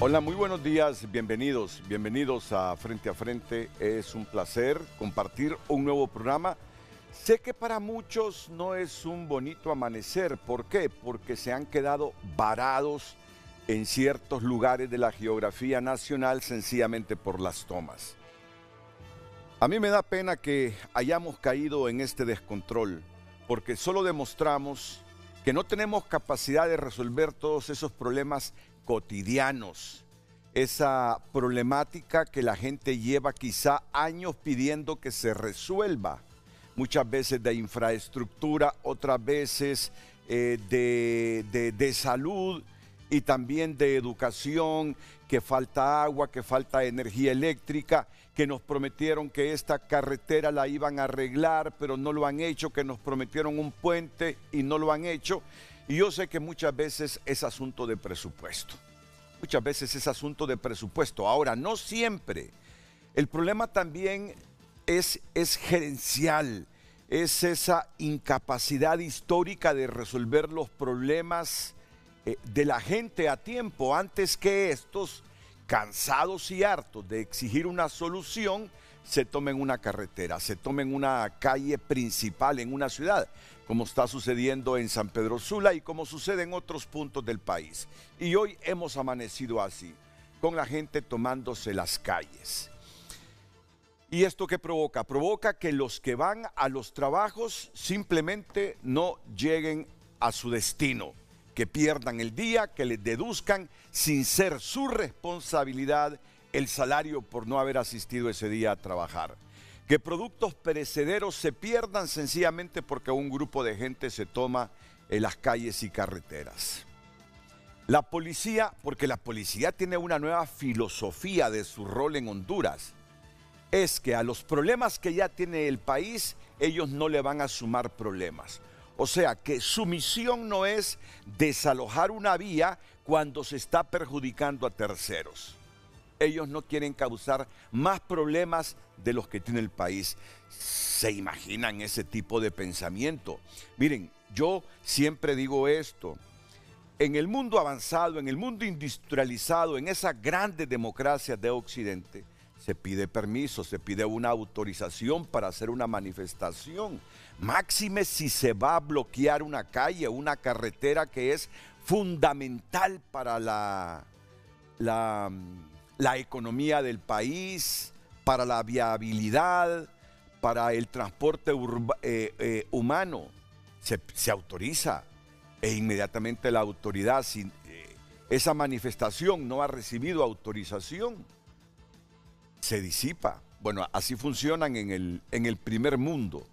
Hola, muy buenos días, bienvenidos, bienvenidos a Frente a Frente. Es un placer compartir un nuevo programa. Sé que para muchos no es un bonito amanecer, ¿por qué? Porque se han quedado varados en ciertos lugares de la geografía nacional sencillamente por las tomas. A mí me da pena que hayamos caído en este descontrol, porque solo demostramos que no tenemos capacidad de resolver todos esos problemas cotidianos, esa problemática que la gente lleva quizá años pidiendo que se resuelva, muchas veces de infraestructura, otras veces eh, de, de, de salud, y también de educación, que falta agua, que falta energía eléctrica, que nos prometieron que esta carretera la iban a arreglar, pero no lo han hecho, que nos prometieron un puente y no lo han hecho. Y yo sé que muchas veces es asunto de presupuesto. Muchas veces es asunto de presupuesto. Ahora, no siempre. El problema también es, es gerencial, es esa incapacidad histórica de resolver los problemas eh, de la gente a tiempo antes que estos, cansados y hartos de exigir una solución, se tomen una carretera, se tomen una calle principal en una ciudad, como está sucediendo en San Pedro Sula y como sucede en otros puntos del país. Y hoy hemos amanecido así, con la gente tomándose las calles. ¿Y esto qué provoca? Provoca que los que van a los trabajos simplemente no lleguen a su destino que pierdan el día, que les deduzcan sin ser su responsabilidad el salario por no haber asistido ese día a trabajar. Que productos perecederos se pierdan sencillamente porque un grupo de gente se toma en eh, las calles y carreteras. La policía, porque la policía tiene una nueva filosofía de su rol en Honduras, es que a los problemas que ya tiene el país, ellos no le van a sumar problemas. O sea que su misión no es desalojar una vía cuando se está perjudicando a terceros. Ellos no quieren causar más problemas de los que tiene el país. ¿Se imaginan ese tipo de pensamiento? Miren, yo siempre digo esto. En el mundo avanzado, en el mundo industrializado, en esa grandes democracia de Occidente, se pide permiso, se pide una autorización para hacer una manifestación. Máxime si se va a bloquear una calle, una carretera que es fundamental para la, la, economía del país, para la viabilidad, para el transporte eh, eh, humano. Se, autoriza e inmediatamente la autoridad, si eh, esa manifestación no ha recibido autorización, se disipa. Bueno, así funcionan en el primer mundo.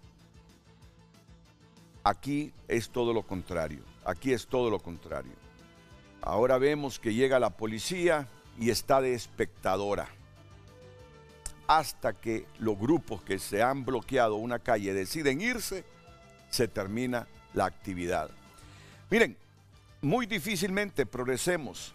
Aquí es todo lo contrario, aquí es todo lo contrario. Ahora vemos que llega la policía y está de espectadora. Hasta que los grupos que se han bloqueado una calle deciden irse, se termina la actividad. Miren, muy difícilmente progresemos,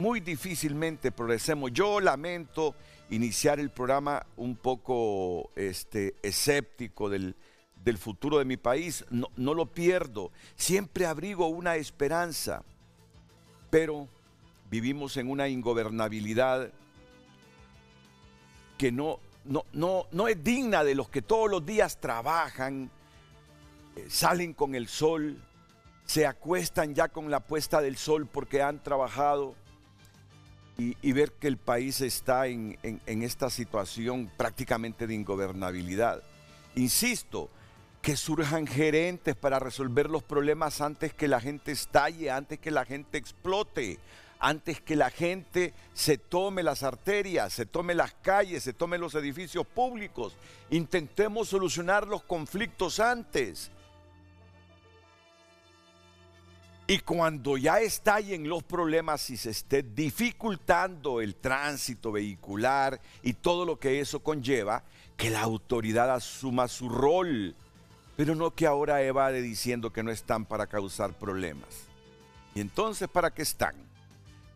muy difícilmente progresemos. Yo lamento iniciar el programa un poco este, escéptico del, del futuro de mi país, no, lo pierdo, siempre abrigo una esperanza, pero vivimos en una ingobernabilidad que no, no, no, no es digna de los que todos los días trabajan, eh, salen con el sol, se acuestan ya con la puesta del sol porque han trabajado y, ver que el país está en esta situación prácticamente de ingobernabilidad. Insisto, que surjan gerentes para resolver los problemas antes que la gente estalle, antes que la gente explote, antes que la gente se tome las arterias, se tome las calles, se tome los edificios públicos. Intentemos solucionar los conflictos antes. Y cuando ya estallen los problemas y se esté dificultando el tránsito vehicular y todo lo que eso conlleva, que la autoridad asuma su rol pero no que ahora evade diciendo que no están para causar problemas. ¿Y entonces para qué están?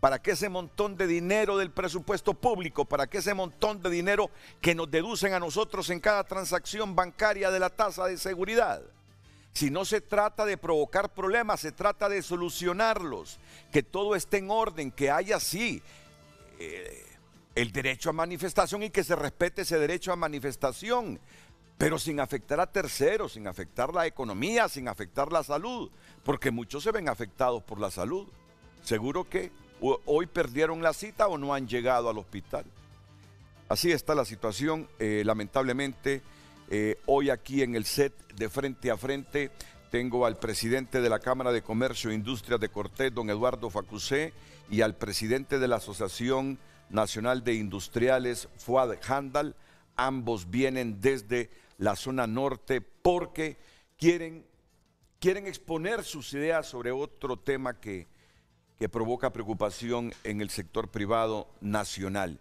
¿Para qué ese montón de dinero del presupuesto público? ¿Para qué ese montón de dinero que nos deducen a nosotros en cada transacción bancaria de la tasa de seguridad? Si no se trata de provocar problemas, se trata de solucionarlos, que todo esté en orden, que haya así eh, el derecho a manifestación y que se respete ese derecho a manifestación pero sin afectar a terceros, sin afectar la economía, sin afectar la salud, porque muchos se ven afectados por la salud. Seguro que hoy perdieron la cita o no han llegado al hospital. Así está la situación, eh, lamentablemente. Eh, hoy aquí en el set de frente a frente tengo al presidente de la Cámara de Comercio e Industria de Cortés, don Eduardo Facusé, y al presidente de la Asociación Nacional de Industriales, Fuad Handal. Ambos vienen desde la zona norte porque quieren, quieren exponer sus ideas sobre otro tema que, que provoca preocupación en el sector privado nacional.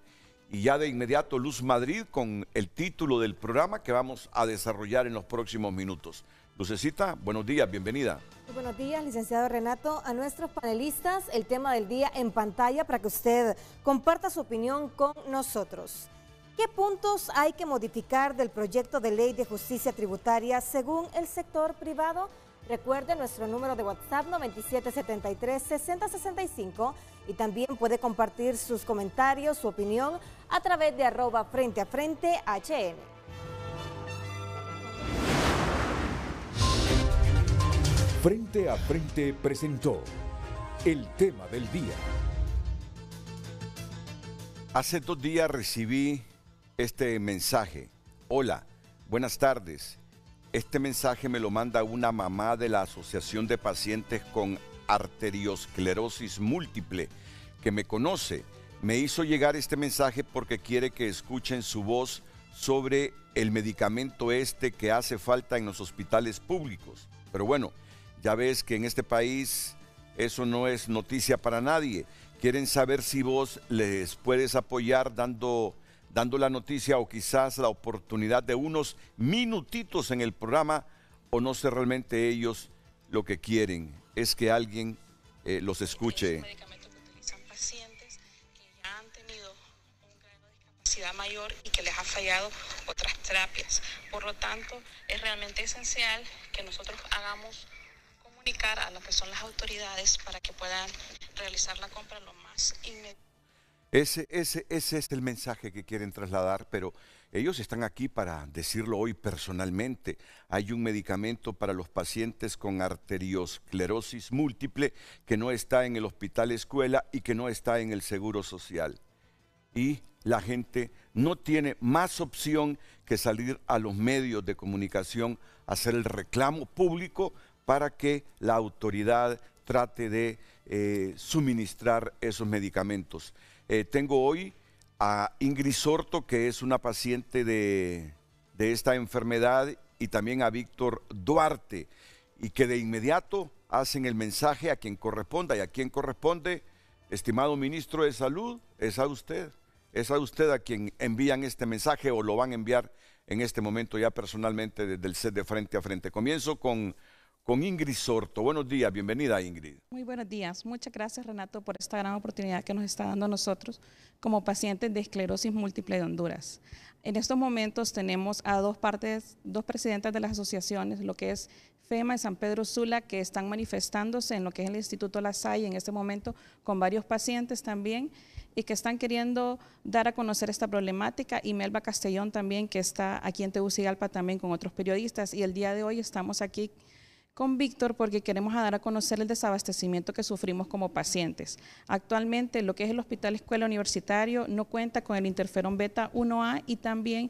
Y ya de inmediato Luz Madrid con el título del programa que vamos a desarrollar en los próximos minutos. Lucecita, buenos días, bienvenida. buenos días, licenciado Renato. A nuestros panelistas, el tema del día en pantalla para que usted comparta su opinión con nosotros. ¿Qué puntos hay que modificar del proyecto de ley de justicia tributaria según el sector privado? Recuerde nuestro número de WhatsApp 9773-6065 y también puede compartir sus comentarios, su opinión a través de arroba frente a frente HN. Frente a Frente presentó el tema del día. Hace dos días recibí este mensaje. Hola, buenas tardes. Este mensaje me lo manda una mamá de la Asociación de Pacientes con Arteriosclerosis Múltiple que me conoce. Me hizo llegar este mensaje porque quiere que escuchen su voz sobre el medicamento este que hace falta en los hospitales públicos. Pero bueno, ya ves que en este país eso no es noticia para nadie. Quieren saber si vos les puedes apoyar dando dando la noticia o quizás la oportunidad de unos minutitos en el programa o no sé realmente ellos lo que quieren es que alguien eh, los escuche. medicamentos que pacientes que ya han tenido un discapacidad mayor y que les ha fallado otras terapias. Por lo tanto, es realmente esencial que nosotros hagamos comunicar a lo que son las autoridades para que puedan realizar la compra lo más inmediato ese, es el mensaje que quieren trasladar, pero ellos están aquí para decirlo hoy personalmente. Hay un medicamento para los pacientes con arteriosclerosis múltiple que no está en el hospital escuela y que no está en el seguro social. Y la gente no tiene más opción que salir a los medios de comunicación a hacer el reclamo público para que la autoridad trate de eh, suministrar esos medicamentos. Eh, tengo hoy a Ingrid Sorto, que es una paciente de, de esta enfermedad, y también a Víctor Duarte, y que de inmediato hacen el mensaje a quien corresponda. Y a quien corresponde, estimado ministro de Salud, es a usted. Es a usted a quien envían este mensaje o lo van a enviar en este momento ya personalmente desde el set de frente a frente. Comienzo con con Ingrid Sorto. Buenos días, bienvenida Ingrid. Muy buenos días, muchas gracias Renato por esta gran oportunidad que nos está dando a nosotros como pacientes de esclerosis múltiple de Honduras. En estos momentos tenemos a dos partes, dos presidentas de las asociaciones, lo que es FEMA y San Pedro Sula, que están manifestándose en lo que es el Instituto La Salle en este momento con varios pacientes también y que están queriendo dar a conocer esta problemática y Melba Castellón también, que está aquí en Tegucigalpa también con otros periodistas y el día de hoy estamos aquí con Víctor porque queremos dar a conocer el desabastecimiento que sufrimos como pacientes. Actualmente lo que es el Hospital Escuela Universitario no cuenta con el interferón beta 1A y también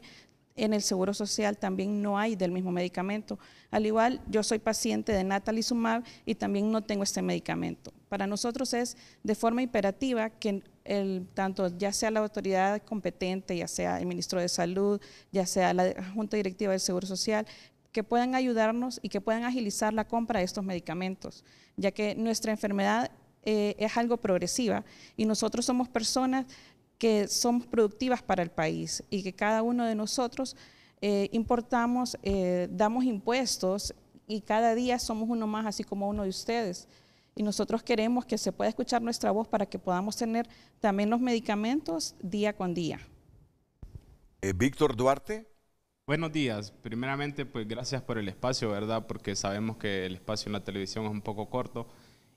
en el Seguro Social también no hay del mismo medicamento. Al igual, yo soy paciente de natalizumab y también no tengo este medicamento. Para nosotros es de forma imperativa que el, tanto ya sea la autoridad competente, ya sea el ministro de Salud, ya sea la Junta Directiva del Seguro Social, que puedan ayudarnos y que puedan agilizar la compra de estos medicamentos, ya que nuestra enfermedad eh, es algo progresiva y nosotros somos personas que somos productivas para el país y que cada uno de nosotros eh, importamos, eh, damos impuestos y cada día somos uno más, así como uno de ustedes. Y nosotros queremos que se pueda escuchar nuestra voz para que podamos tener también los medicamentos día con día. Víctor Duarte. Buenos días. Primeramente, pues gracias por el espacio, ¿verdad? Porque sabemos que el espacio en la televisión es un poco corto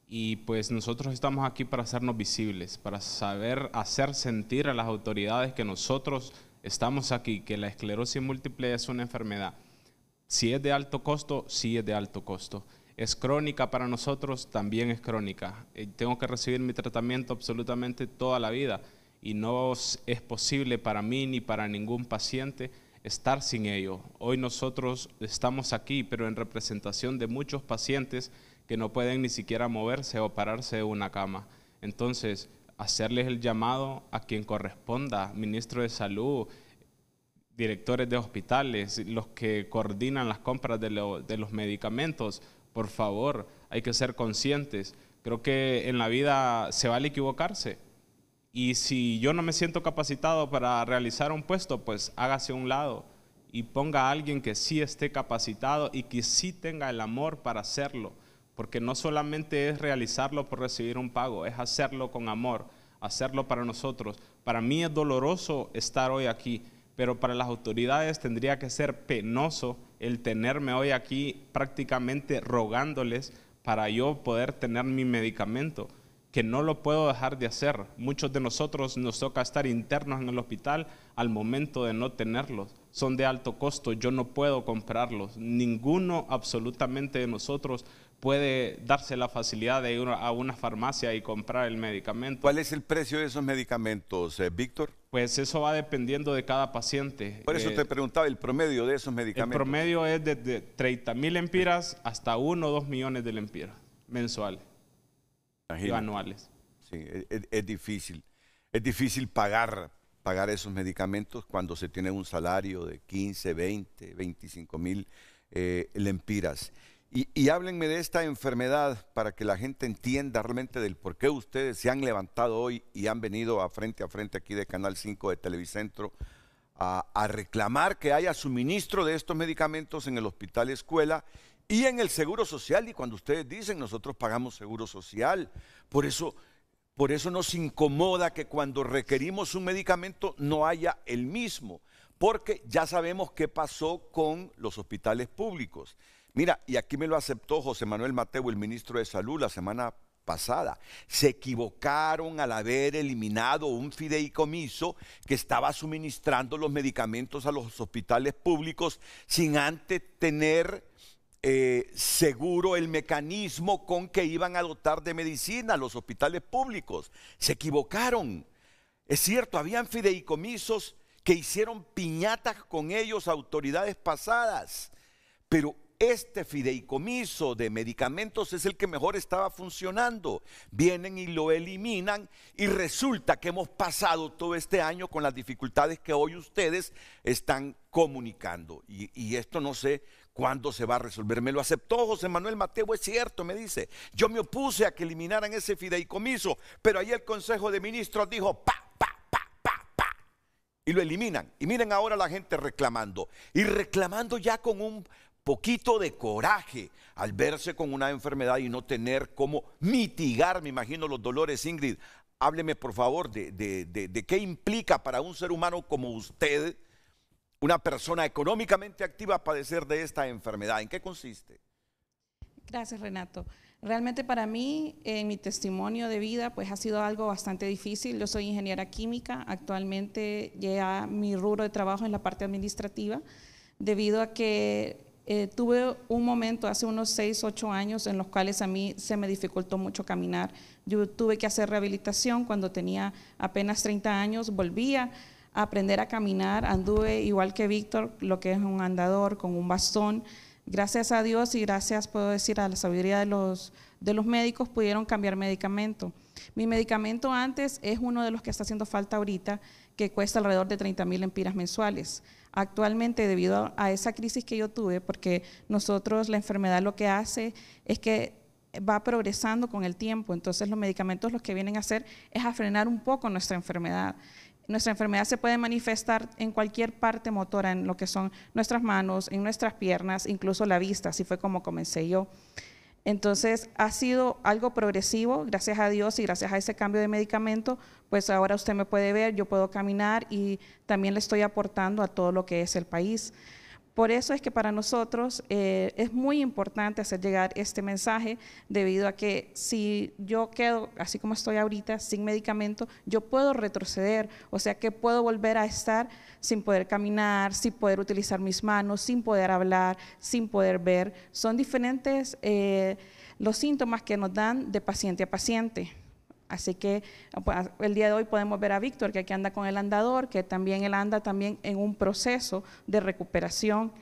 y pues nosotros estamos aquí para hacernos visibles, para saber hacer sentir a las autoridades que nosotros estamos aquí, que la esclerosis múltiple es una enfermedad. Si es de alto costo, sí es de alto costo. Es crónica para nosotros, también es crónica. Eh, tengo que recibir mi tratamiento absolutamente toda la vida y no es posible para mí ni para ningún paciente estar sin ello. Hoy nosotros estamos aquí, pero en representación de muchos pacientes que no pueden ni siquiera moverse o pararse de una cama. Entonces, hacerles el llamado a quien corresponda, ministro de salud, directores de hospitales, los que coordinan las compras de, de los medicamentos, por favor, hay que ser conscientes. Creo que en la vida se vale equivocarse, y si yo no me siento capacitado para realizar un puesto, pues hágase a un lado y ponga a alguien que sí esté capacitado y que sí tenga el amor para hacerlo. Porque no solamente es realizarlo por recibir un pago, es hacerlo con amor, hacerlo para nosotros. Para mí es doloroso estar hoy aquí, pero para las autoridades tendría que ser penoso el tenerme hoy aquí prácticamente rogándoles para yo poder tener mi medicamento que no lo puedo dejar de hacer. Muchos de nosotros nos toca estar internos en el hospital al momento de no tenerlos. Son de alto costo, yo no puedo comprarlos. Ninguno absolutamente de nosotros puede darse la facilidad de ir a una farmacia y comprar el medicamento. ¿Cuál es el precio de esos medicamentos, eh, Víctor? Pues eso va dependiendo de cada paciente. Por eso eh, te preguntaba el promedio de esos medicamentos. El promedio es desde 30 mil empiras hasta 1 o 2 millones de lempiras mensuales anuales. Sí, es, difícil. Es difícil pagar, pagar esos medicamentos cuando se tiene un salario de 15, 20, 25 mil eh, lempiras. Y, háblenme de esta enfermedad para que la gente entienda realmente del por qué ustedes se han levantado hoy y han venido a frente a frente aquí de Canal 5 de Televicentro a, a reclamar que haya suministro de estos medicamentos en el hospital escuela y en el seguro social, y cuando ustedes dicen, nosotros pagamos seguro social, por eso, por eso nos incomoda que cuando requerimos un medicamento no haya el mismo, porque ya sabemos qué pasó con los hospitales públicos. Mira, y aquí me lo aceptó José Manuel Mateo, el ministro de Salud, la semana pasada. Se equivocaron al haber eliminado un fideicomiso que estaba suministrando los medicamentos a los hospitales públicos sin antes tener eh, seguro el mecanismo con que iban a dotar de medicina los hospitales públicos. Se equivocaron. Es cierto, habían fideicomisos que hicieron piñatas con ellos autoridades pasadas, pero este fideicomiso de medicamentos es el que mejor estaba funcionando. Vienen y lo eliminan y resulta que hemos pasado todo este año con las dificultades que hoy ustedes están comunicando. Y, y esto no sé ¿Cuándo se va a resolver? Me lo aceptó José Manuel Mateo, es cierto, me dice. Yo me opuse a que eliminaran ese fideicomiso, pero ahí el Consejo de Ministros dijo, pa, pa, pa, pa, pa. Y lo eliminan. Y miren ahora la gente reclamando. Y reclamando ya con un poquito de coraje al verse con una enfermedad y no tener cómo mitigar, me imagino, los dolores, Ingrid. Hábleme, por favor, de, de qué implica para un ser humano como usted una persona económicamente activa a padecer de esta enfermedad? ¿En qué consiste? Gracias, Renato. Realmente para mí, mi testimonio de vida, pues ha sido algo bastante difícil. Yo soy ingeniera química, actualmente ya mi rubro de trabajo en la parte administrativa, debido a que eh, tuve un momento hace unos 6, 8 años en los cuales a mí se me dificultó mucho caminar. Yo tuve que hacer rehabilitación cuando tenía apenas 30 años, volvía aprender a caminar. Anduve igual que Víctor, lo que es un andador con un bastón. Gracias a Dios y gracias, puedo decir, a la sabiduría de los, de los médicos, pudieron cambiar medicamento. Mi medicamento antes es uno de los que está haciendo falta ahorita, que cuesta alrededor de 30 mil empiras mensuales. Actualmente, debido a esa crisis que yo tuve, porque nosotros la enfermedad lo que hace es que va progresando con el tiempo. Entonces los medicamentos los que vienen a hacer es a frenar un poco nuestra enfermedad. Nuestra enfermedad se puede manifestar en cualquier parte motora, en lo que son nuestras manos, en nuestras piernas, incluso la vista, así fue como comencé yo. Entonces ha sido algo progresivo, gracias a Dios y gracias a ese cambio de medicamento, pues ahora usted me puede ver, yo puedo caminar y también le estoy aportando a todo lo que es el país. Por eso es que para nosotros eh, es muy importante hacer llegar este mensaje, debido a que si yo quedo, así como estoy ahorita, sin medicamento, yo puedo retroceder, o sea que puedo volver a estar sin poder caminar, sin poder utilizar mis manos, sin poder hablar, sin poder ver. Son diferentes eh, los síntomas que nos dan de paciente a paciente. Así que pues, el día de hoy podemos ver a Víctor que aquí anda con el andador, que también él anda también en un proceso de recuperación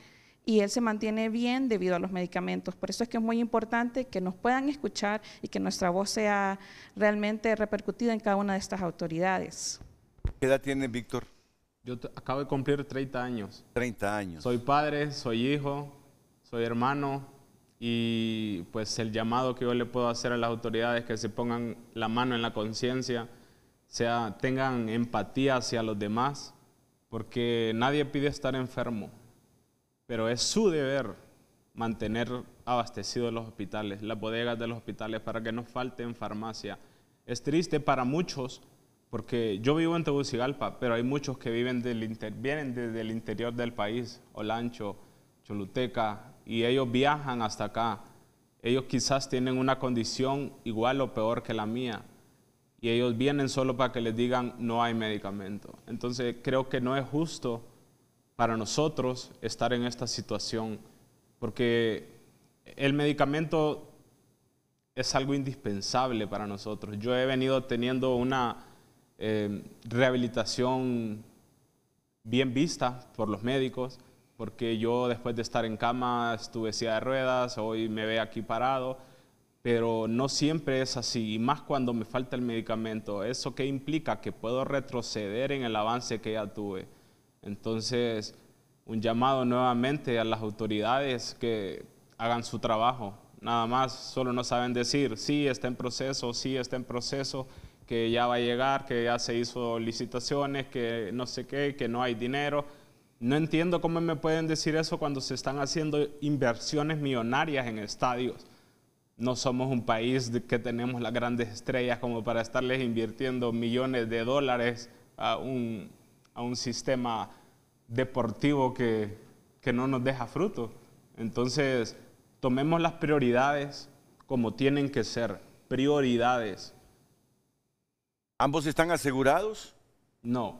y él se mantiene bien debido a los medicamentos. Por eso es que es muy importante que nos puedan escuchar y que nuestra voz sea realmente repercutida en cada una de estas autoridades. ¿Qué edad tiene Víctor? Yo acabo de cumplir 30 años. 30 años. Soy padre, soy hijo, soy hermano, y pues el llamado que yo le puedo hacer a las autoridades que se pongan la mano en la conciencia, sea tengan empatía hacia los demás, porque nadie pide estar enfermo, pero es su deber mantener abastecidos los hospitales, las bodegas de los hospitales para que no falten farmacia. Es triste para muchos porque yo vivo en Tegucigalpa, pero hay muchos que viven del vienen desde el interior del país, Olancho, Choluteca, y ellos viajan hasta acá. Ellos quizás tienen una condición igual o peor que la mía y ellos vienen solo para que les digan no hay medicamento. Entonces creo que no es justo para nosotros estar en esta situación porque el medicamento es algo indispensable para nosotros. Yo he venido teniendo una eh, rehabilitación bien vista por los médicos porque yo después de estar en cama estuve silla de ruedas, hoy me ve aquí parado, pero no siempre es así, y más cuando me falta el medicamento. ¿Eso que implica? Que puedo retroceder en el avance que ya tuve. Entonces, un llamado nuevamente a las autoridades que hagan su trabajo, nada más, solo no saben decir, sí, está en proceso, sí, está en proceso, que ya va a llegar, que ya se hizo licitaciones, que no sé qué, que no hay dinero no entiendo cómo me pueden decir eso cuando se están haciendo inversiones millonarias en estadios. No somos un país que tenemos las grandes estrellas como para estarles invirtiendo millones de dólares a un, a un sistema deportivo que, que no nos deja fruto. Entonces, tomemos las prioridades como tienen que ser, prioridades. ¿Ambos están asegurados? No.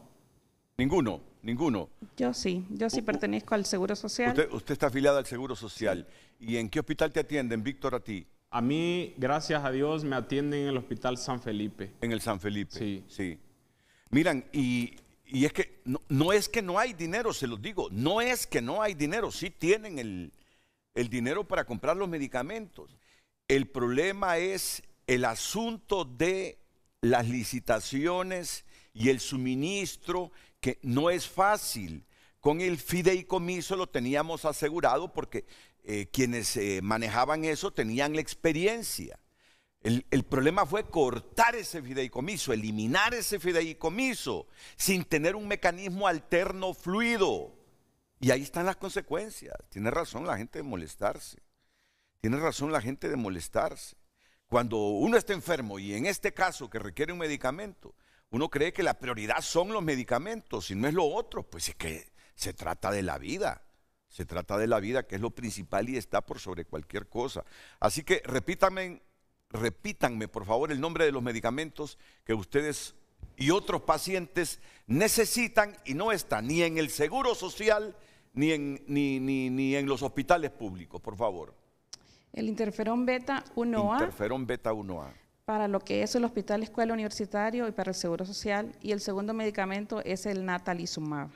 Ninguno. Ninguno. Yo sí, yo sí pertenezco al Seguro Social. Usted, está afiliado al Seguro Social. ¿Y en qué hospital te atienden, Víctor, a ti? A mí, gracias a Dios, me atienden en el Hospital San Felipe. En el San Felipe. Sí. Sí. Miran, y, es que no, es que no hay dinero, se los digo, no es que no hay dinero, sí tienen el, el dinero para comprar los medicamentos. El problema es el asunto de las licitaciones y el suministro que no es fácil. Con el fideicomiso lo teníamos asegurado porque eh, quienes eh, manejaban eso tenían la experiencia. El, el, problema fue cortar ese fideicomiso, eliminar ese fideicomiso, sin tener un mecanismo alterno fluido. Y ahí están las consecuencias. Tiene razón la gente de molestarse. Tiene razón la gente de molestarse. Cuando uno está enfermo y en este caso que requiere un medicamento, uno cree que la prioridad son los medicamentos si no es lo otro, pues es que se trata de la vida. Se trata de la vida, que es lo principal y está por sobre cualquier cosa. Así que repítanme, repítanme por favor el nombre de los medicamentos que ustedes y otros pacientes necesitan y no están ni en el seguro social ni en, ni, ni, ni en los hospitales públicos, por favor. El interferón beta 1A. Interferón beta 1A para lo que es el hospital escuela universitario y para el seguro social, y el segundo medicamento es el natalizumab.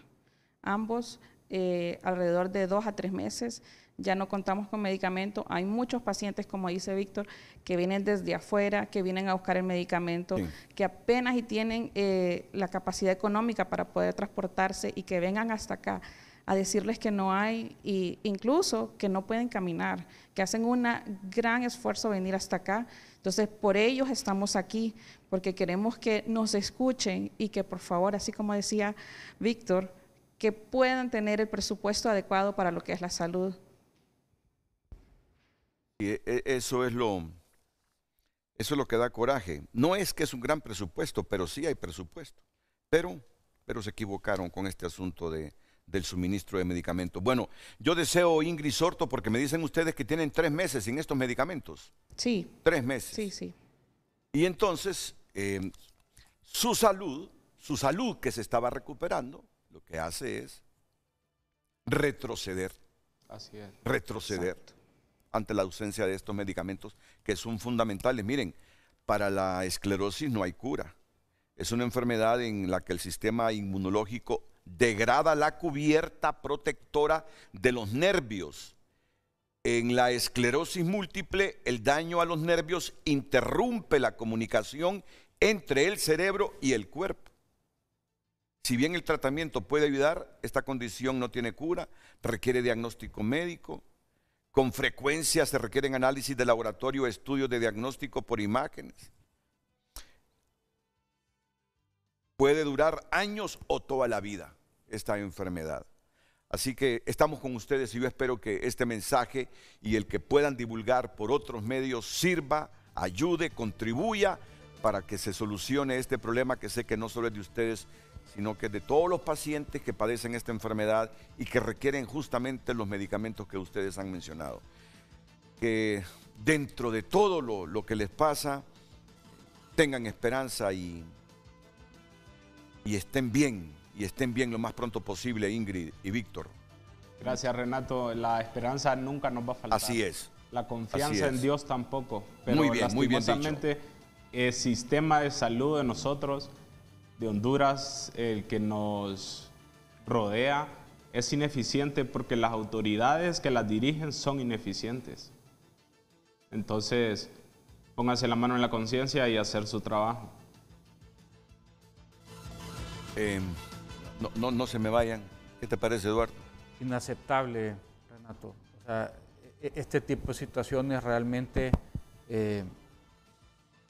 Ambos eh, alrededor de dos a tres meses. Ya no contamos con medicamento. Hay muchos pacientes, como dice Víctor, que vienen desde afuera, que vienen a buscar el medicamento, que apenas y tienen eh, la capacidad económica para poder transportarse y que vengan hasta acá a decirles que no hay, y incluso que no pueden caminar, que hacen un gran esfuerzo venir hasta acá entonces, por ellos estamos aquí, porque queremos que nos escuchen y que, por favor, así como decía Víctor, que puedan tener el presupuesto adecuado para lo que es la salud. Y e, e, eso es lo, eso es lo que da coraje. No es que es un gran presupuesto, pero sí hay presupuesto. Pero, pero se equivocaron con este asunto de, del suministro de medicamentos. Bueno, yo deseo Ingrid Sorto porque me dicen ustedes que tienen tres meses sin estos medicamentos. Sí. Tres meses. Sí, sí. Y entonces, eh, su salud, su salud que se estaba recuperando, lo que hace es retroceder. Así es. Retroceder ante la ausencia de estos medicamentos que son fundamentales. Miren, para la esclerosis no hay cura. Es una enfermedad en la que el sistema inmunológico degrada la cubierta protectora de los nervios. En la esclerosis múltiple, el daño a los nervios interrumpe la comunicación entre el cerebro y el cuerpo. Si bien el tratamiento puede ayudar, esta condición no tiene cura, requiere diagnóstico médico. Con frecuencia se requieren análisis de laboratorio, estudios de diagnóstico por imágenes. Puede durar años o toda la vida esta enfermedad. Así que estamos con ustedes y yo espero que este mensaje y el que puedan divulgar por otros medios sirva, ayude, contribuya para que se solucione este problema que sé que no solo es de ustedes, sino que es de todos los pacientes que padecen esta enfermedad y que requieren justamente los medicamentos que ustedes han mencionado. Que dentro de todo lo, lo que les pasa, tengan esperanza y y estén bien, y estén bien lo más pronto posible, Ingrid y Víctor. Gracias, Renato. La esperanza nunca nos va a faltar. Así es. La confianza en Dios tampoco. Pero muy bien, muy bien el eh, sistema de salud de nosotros, de Honduras, el que nos rodea, es ineficiente porque las autoridades que las dirigen son ineficientes. Entonces, pónganse la mano en la conciencia y hacer su trabajo. Em, no, se me vayan. ¿Qué te parece, Eduardo? Inaceptable, Renato. E, e, este tipo de situaciones realmente eh,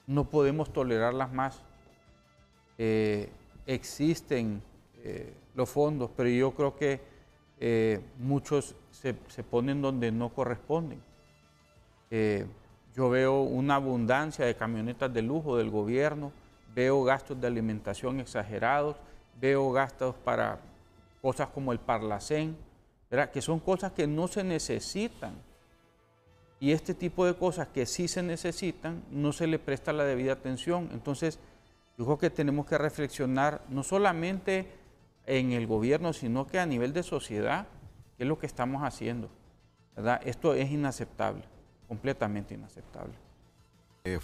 no podemos tolerarlas más. Eh, existen eh, los fondos, pero yo creo que muchos se, ponen donde no corresponden. yo veo una abundancia de camionetas de lujo del gobierno, veo gastos de alimentación exagerados, veo gastos para cosas como el Parlacén, ¿verdad? que son cosas que no se necesitan. Y este tipo de cosas que sí se necesitan, no se le presta la debida atención. Entonces, yo creo que tenemos que reflexionar no solamente en el gobierno, sino que a nivel de sociedad, qué es lo que estamos haciendo. Esto es inaceptable, completamente inaceptable. Eh,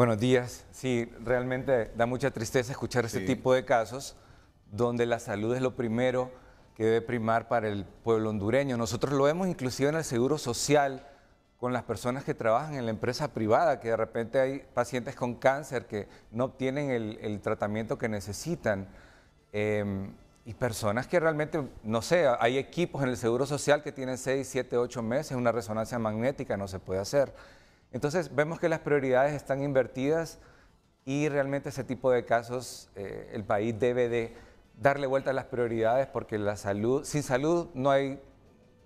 Buenos días. Sí, realmente da mucha tristeza escuchar este tipo de casos donde la salud es lo primero que debe primar para el pueblo hondureño. Nosotros lo vemos inclusive en el Seguro Social con las personas que trabajan en la empresa privada, que de repente hay pacientes con cáncer que no obtienen el, tratamiento que necesitan. Em, y personas que realmente, no sé, hay equipos en el Seguro Social que tienen 6, 7, 8 meses, una resonancia magnética no se puede hacer. Entonces vemos que las prioridades están invertidas y realmente ese tipo de casos eh, el país debe de darle vuelta a las prioridades porque la salud, sin salud no hay,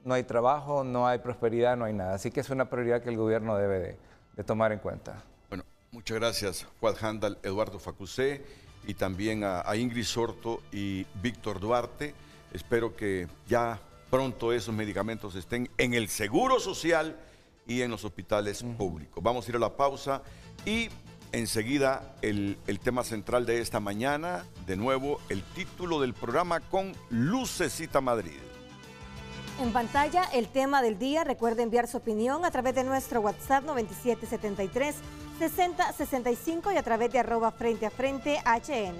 no hay trabajo, no hay prosperidad, no hay nada. Así que es una prioridad que el gobierno debe de, tomar en cuenta. Bueno, muchas gracias Juan Handal, Eduardo Facusé y también a Ingrid Sorto y Víctor Duarte. Espero que ya pronto esos medicamentos estén en el Seguro Social y en los hospitales públicos. Vamos a ir a la pausa y enseguida el, tema central de esta mañana, de nuevo el título del programa con Lucecita Madrid. En pantalla el tema del día, recuerde enviar su opinión a través de nuestro WhatsApp 9773 6065 y a través de arroba frente a frente HN.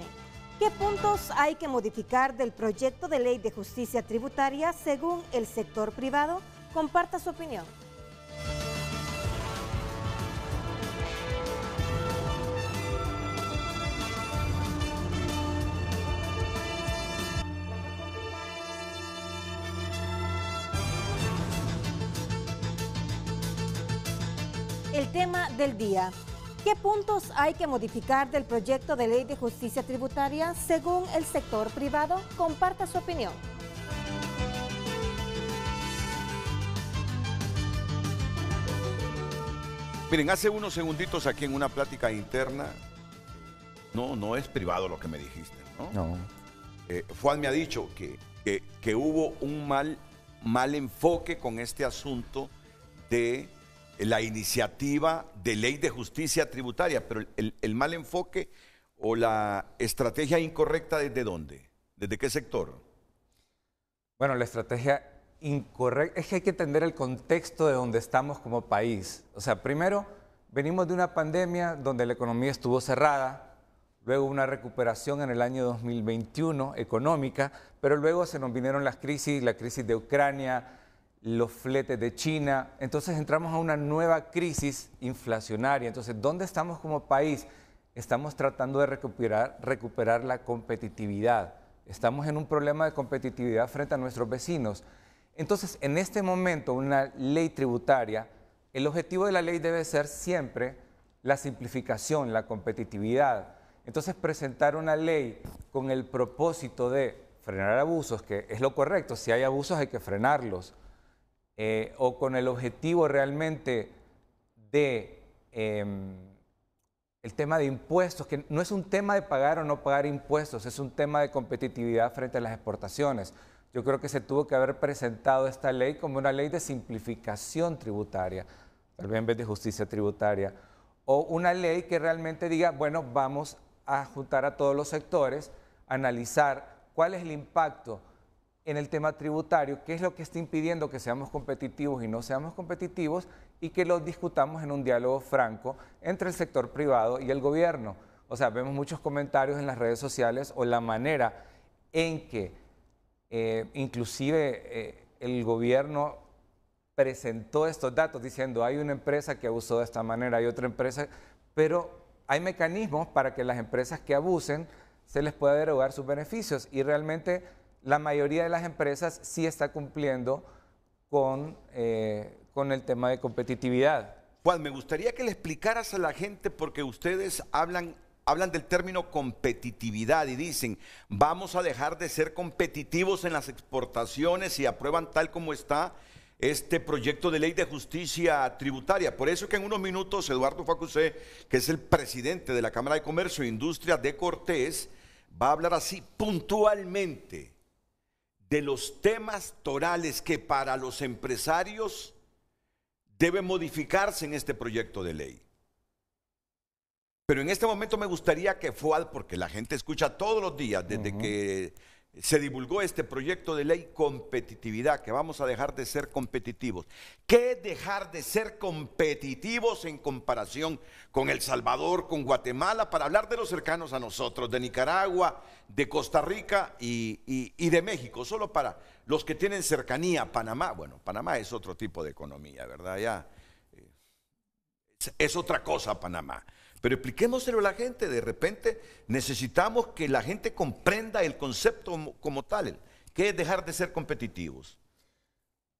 ¿Qué puntos hay que modificar del proyecto de ley de justicia tributaria según el sector privado? Comparta su opinión. tema del día. ¿Qué puntos hay que modificar del proyecto de ley de justicia tributaria según el sector privado? Comparta su opinión. Miren, hace unos segunditos aquí en una plática interna, no, no es privado lo que me dijiste, ¿no? No. Eh, Juan me ha dicho que, que hubo un mal, mal enfoque con este asunto de la iniciativa de ley de justicia tributaria, pero el, mal enfoque o la estrategia incorrecta desde dónde, desde qué sector. Bueno, la estrategia incorrecta es que hay que entender el contexto de donde estamos como país. O sea, primero, venimos de una pandemia donde la economía estuvo cerrada, luego una recuperación en el año 2021 económica, pero luego se nos vinieron las crisis, la crisis de Ucrania, los fletes de China. Entonces entramos a una nueva crisis inflacionaria. Entonces, ¿dónde estamos como país? Estamos tratando de recuperar, recuperar la competitividad. Estamos en un problema de competitividad frente a nuestros vecinos. Entonces, en este momento, una ley tributaria, el objetivo de la ley debe ser siempre la simplificación, la competitividad. Entonces, presentar una ley con el propósito de frenar abusos, que es lo correcto, si hay abusos hay que frenarlos, eh, o con el objetivo realmente de em, el tema de impuestos, que no es un tema de pagar o no pagar impuestos, es un tema de competitividad frente a las exportaciones. Yo creo que se tuvo que haber presentado esta ley como una ley de simplificación tributaria, tal vez en vez de justicia tributaria, o una ley que realmente diga, bueno, vamos a juntar a todos los sectores, analizar cuál es el impacto en el tema tributario, qué es lo que está impidiendo que seamos competitivos y no seamos competitivos y que lo discutamos en un diálogo franco entre el sector privado y el gobierno. O sea, vemos muchos comentarios en las redes sociales o la manera en que eh, inclusive eh, el gobierno presentó estos datos diciendo hay una empresa que abusó de esta manera, hay otra empresa, pero hay mecanismos para que las empresas que abusen se les pueda derogar sus beneficios y realmente la mayoría de las empresas sí está cumpliendo con, eh, con el tema de competitividad. Juan, me gustaría que le explicaras a la gente porque ustedes hablan hablan del término competitividad y dicen, vamos a dejar de ser competitivos en las exportaciones y aprueban tal como está este proyecto de ley de justicia tributaria. Por eso que en unos minutos Eduardo Facusé, que es el presidente de la Cámara de Comercio e Industria de Cortés, va a hablar así puntualmente de los temas torales que para los empresarios deben modificarse en este proyecto de ley. Pero en este momento me gustaría que FUAD, porque la gente escucha todos los días, desde que se divulgó este proyecto de ley competitividad, que vamos a dejar de ser competitivos. ¿Qué dejar de ser competitivos en comparación con El Salvador, con Guatemala, para hablar de los cercanos a nosotros, de Nicaragua, de Costa Rica y, de México? Solo para los que tienen cercanía, a Panamá, bueno, Panamá es otro tipo de economía, ¿verdad? Ya, eh, es otra cosa Panamá. Pero expliquémoselo a la gente, de repente necesitamos que la gente comprenda el concepto como, tal, que es dejar de ser competitivos.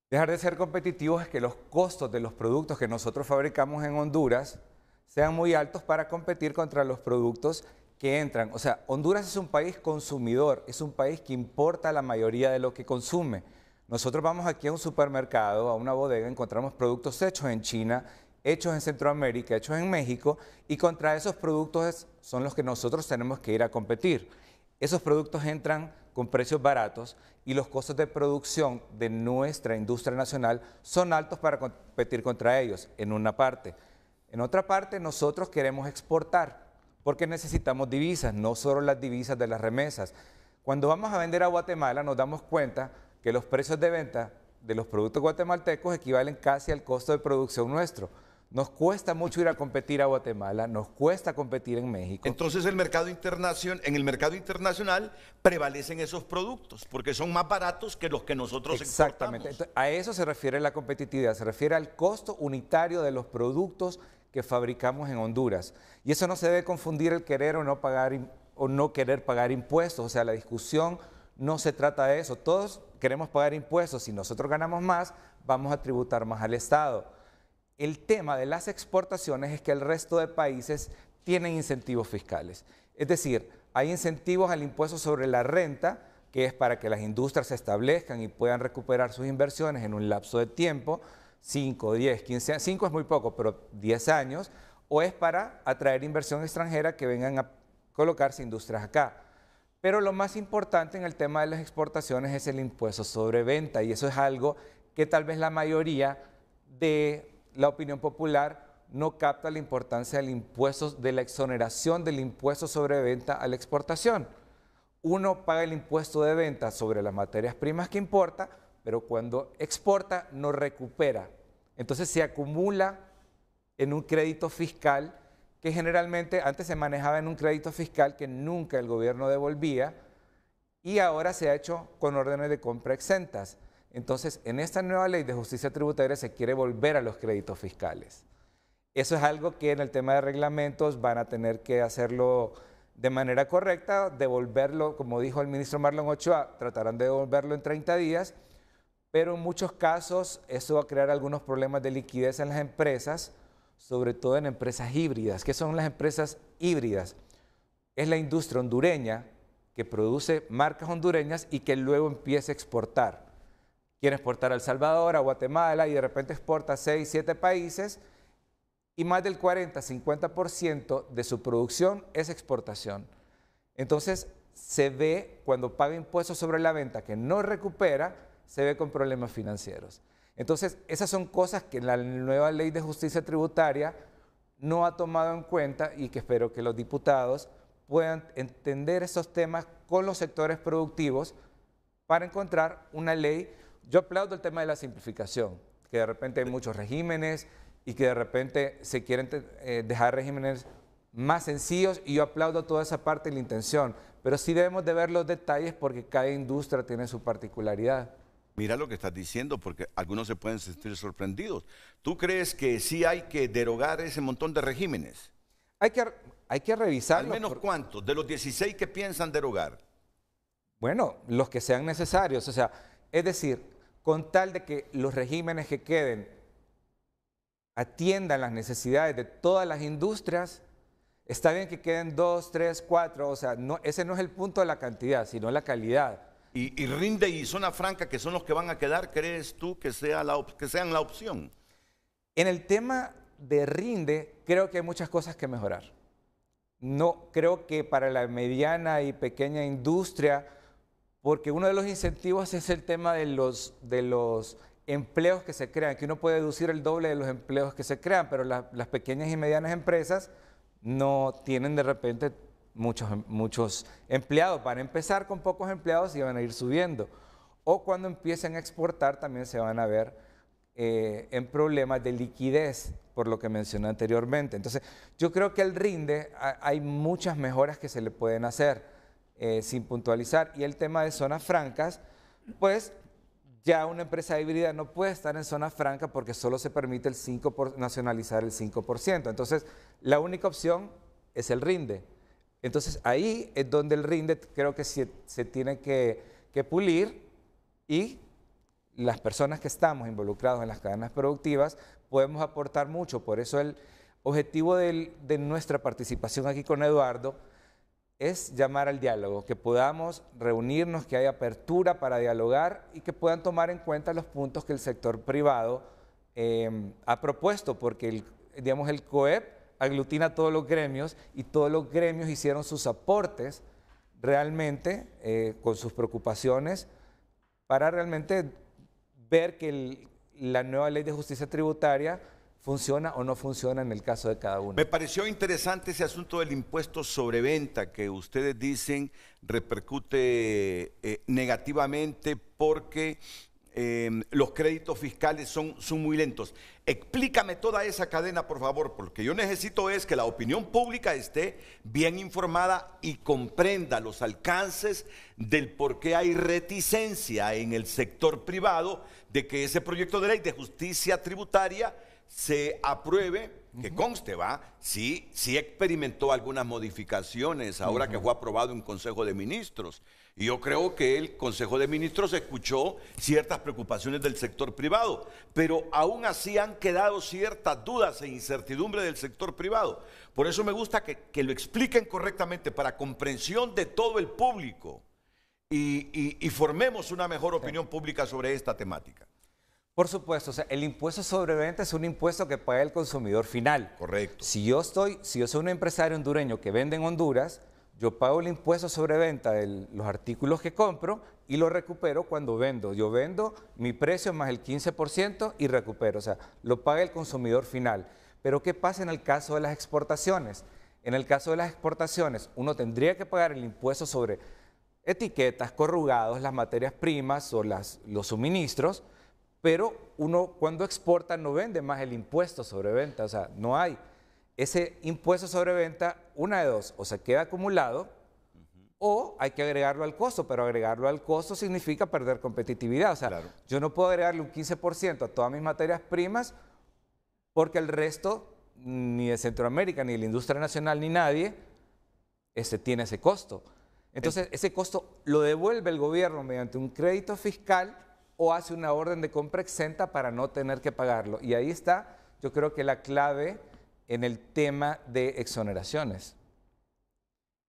Dejar de ser competitivos es que los costos de los productos que nosotros fabricamos en Honduras sean muy altos para competir contra los productos que entran. O sea, Honduras es un país consumidor, es un país que importa la mayoría de lo que consume. Nosotros vamos aquí a un supermercado, a una bodega, encontramos productos hechos en China, hechos en Centroamérica, hechos en México, y contra esos productos son los que nosotros tenemos que ir a competir. Esos productos entran con precios baratos y los costos de producción de nuestra industria nacional son altos para competir contra ellos, en una parte. En otra parte, nosotros queremos exportar porque necesitamos divisas, no solo las divisas de las remesas. Cuando vamos a vender a Guatemala nos damos cuenta que los precios de venta de los productos guatemaltecos equivalen casi al costo de producción nuestro. Nos cuesta mucho ir a competir a Guatemala, nos cuesta competir en México. Entonces el mercado internacional, en el mercado internacional prevalecen esos productos porque son más baratos que los que nosotros Exactamente. Exactamente. A eso se refiere la competitividad, se refiere al costo unitario de los productos que fabricamos en Honduras. Y eso no se debe confundir el querer o no pagar o no querer pagar impuestos, o sea, la discusión no se trata de eso. Todos queremos pagar impuestos, si nosotros ganamos más, vamos a tributar más al Estado el tema de las exportaciones es que el resto de países tienen incentivos fiscales. Es decir, hay incentivos al impuesto sobre la renta, que es para que las industrias se establezcan y puedan recuperar sus inversiones en un lapso de tiempo, 5, 10, 15 años, 5 es muy poco, pero 10 años, o es para atraer inversión extranjera que vengan a colocarse industrias acá. Pero lo más importante en el tema de las exportaciones es el impuesto sobre venta y eso es algo que tal vez la mayoría de la opinión popular no capta la importancia del impuesto, de la exoneración del impuesto sobre venta a la exportación. Uno paga el impuesto de venta sobre las materias primas que importa, pero cuando exporta no recupera. Entonces se acumula en un crédito fiscal que generalmente antes se manejaba en un crédito fiscal que nunca el gobierno devolvía y ahora se ha hecho con órdenes de compra exentas. Entonces, en esta nueva ley de justicia tributaria se quiere volver a los créditos fiscales. Eso es algo que en el tema de reglamentos van a tener que hacerlo de manera correcta, devolverlo, como dijo el ministro Marlon Ochoa, tratarán de devolverlo en 30 días, pero en muchos casos eso va a crear algunos problemas de liquidez en las empresas, sobre todo en empresas híbridas. ¿Qué son las empresas híbridas? Es la industria hondureña que produce marcas hondureñas y que luego empieza a exportar quiere exportar a El Salvador, a Guatemala y de repente exporta a 6, 7 países y más del 40, 50% de su producción es exportación. Entonces se ve cuando paga impuestos sobre la venta que no recupera, se ve con problemas financieros. Entonces, esas son cosas que la nueva ley de justicia tributaria no ha tomado en cuenta y que espero que los diputados puedan entender esos temas con los sectores productivos para encontrar una ley yo aplaudo el tema de la simplificación, que de repente hay muchos regímenes y que de repente se quieren eh, dejar regímenes más sencillos y yo aplaudo toda esa parte y la intención, pero sí debemos de ver los detalles porque cada industria tiene su particularidad. Mira lo que estás diciendo, porque algunos se pueden sentir sorprendidos. ¿Tú crees que sí hay que derogar ese montón de regímenes? Hay que, hay que ¿Al menos cuántos? De los 16 que piensan derogar. Bueno, los que sean necesarios. O sea, es decir, con tal de que los regímenes que queden atiendan las necesidades de todas las industrias, está bien que queden dos, tres, cuatro, o sea, ese no es el punto de la cantidad, sino la calidad. Y, y, Rinde y Zona Franca, que son los que van a quedar, ¿crees tú que, sea la que sean la opción? En el tema de Rinde, creo que hay muchas cosas que mejorar. No creo que para la mediana y pequeña industria porque uno de los incentivos es el tema de los, de los empleos que se crean, que uno puede deducir el doble de los empleos que se crean, pero las pequeñas y medianas empresas no tienen de repente muchos, muchos empleados. Van a empezar con pocos empleados y van a ir subiendo. O cuando empiecen a exportar también se van a ver eh, en problemas de liquidez, por lo que mencioné anteriormente. Entonces, yo creo que al RINDE hay muchas mejoras que se le pueden hacer. Eh, sin puntualizar. Y el tema de zonas francas, pues ya una empresa híbrida no puede estar en zona franca porque solo se permite el nacionalizar el 5%. Entonces, la única opción es el rinde. Entonces, ahí es donde el rinde creo que se, se tiene que, que, pulir y las personas que estamos involucrados en las cadenas productivas podemos aportar mucho. Por eso el objetivo de nuestra participación aquí con Eduardo es llamar al diálogo, que podamos reunirnos, que haya apertura para dialogar y que puedan tomar en cuenta los puntos que el sector privado em, ha propuesto, porque el, digamos, el COEP aglutina todos los gremios y todos los gremios hicieron sus aportes realmente eh, con sus preocupaciones para realmente ver que la nueva ley de justicia tributaria funciona o no funciona en el caso de cada uno. Me pareció interesante ese asunto del impuesto sobre venta que ustedes dicen repercute eh, negativamente porque em, los créditos fiscales son, son muy lentos. Explícame toda esa cadena, por favor, porque yo necesito es que la opinión pública esté bien informada y comprenda los alcances del por qué hay reticencia en el sector privado de que ese proyecto de ley de justicia tributaria se apruebe que conste, va, sí, experimentó algunas modificaciones ahora que fue aprobado en Consejo de Ministros. Y yo creo que el Consejo de Ministros escuchó ciertas preocupaciones del sector privado, pero aún así han quedado ciertas dudas e incertidumbre del sector privado. Por eso me gusta que, lo expliquen correctamente para comprensión de todo el público y, formemos una mejor opinión pública sobre esta temática. Por supuesto, el impuesto sobre venta es un impuesto que paga el consumidor final. Correcto. Si yo estoy, si yo soy un empresario hondureño que vende en Honduras, yo pago el impuesto sobre venta de los artículos que compro y lo recupero cuando vendo. Yo vendo mi precio más el 15% y recupero, o sea, lo paga el consumidor final. Pero ¿qué pasa en el caso de las exportaciones? En el caso de las exportaciones, uno tendría que pagar el impuesto sobre etiquetas, corrugados, las materias primas o los suministros, pero uno cuando exporta no vende más el impuesto sobre venta, o sea, no hay. Ese impuesto sobre venta, una de dos, o se queda acumulado o hay que agregarlo al costo, pero agregarlo al costo significa perder competitividad. O sea, yo no puedo agregarle un 15% a todas mis materias primas porque el resto, ni de Centroamérica, ni de la industria nacional, ni nadie, este, tiene ese costo. Entonces, ese costo lo devuelve el gobierno mediante un crédito fiscal o hace una orden de compra exenta para no tener que pagarlo. Y ahí está, yo creo que la clave en el tema de exoneraciones.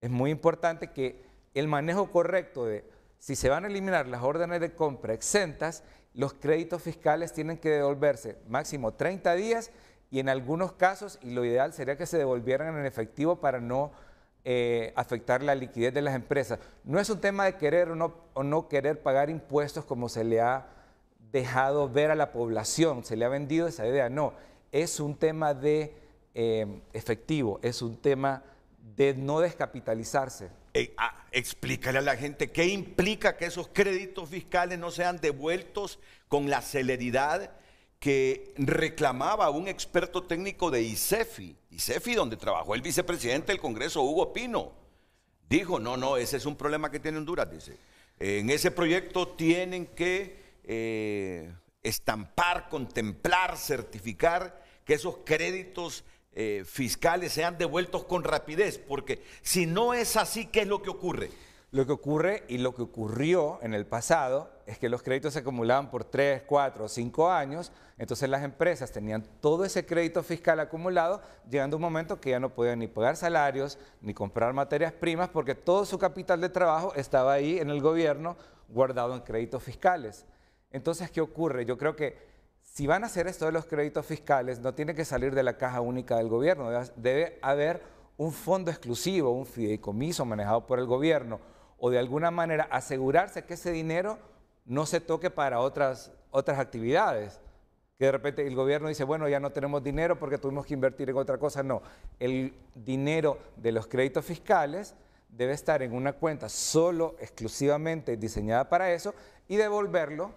Es muy importante que el manejo correcto de si se van a eliminar las órdenes de compra exentas, los créditos fiscales tienen que devolverse máximo 30 días y en algunos casos, y lo ideal sería que se devolvieran en efectivo para no eh, afectar la liquidez de las empresas. No es un tema de querer o no, querer pagar impuestos como se le ha dejado ver a la población, se le ha vendido esa idea. No, es un tema de eh, efectivo, es un tema de no descapitalizarse. Eh, ah, explícale a la gente qué implica que esos créditos fiscales no sean devueltos con la celeridad que reclamaba un experto técnico de ICEFI, ICEFI donde trabajó el vicepresidente del Congreso, Hugo Pino. Dijo, no, no, ese es un problema que tiene Honduras, dice. En ese proyecto tienen que eh, estampar, contemplar, certificar que esos créditos eh, fiscales sean devueltos con rapidez, porque si no es así, ¿qué es lo que ocurre? Lo que ocurre y lo que ocurrió en el pasado es que los créditos se acumulaban por 3, 4, 5 años, entonces las empresas tenían todo ese crédito fiscal acumulado, llegando un momento que ya no podían ni pagar salarios, ni comprar materias primas, porque todo su capital de trabajo estaba ahí en el gobierno guardado en créditos fiscales. Entonces, ¿qué ocurre? Yo creo que si van a hacer esto de los créditos fiscales, no tiene que salir de la caja única del gobierno, debe haber un fondo exclusivo, un fideicomiso manejado por el gobierno, o de alguna manera asegurarse que ese dinero no se toque para otras, otras actividades. Que de repente el gobierno dice, bueno, ya no tenemos dinero porque tuvimos que invertir en otra cosa. No, el dinero de los créditos fiscales debe estar en una cuenta solo, exclusivamente diseñada para eso y devolverlo,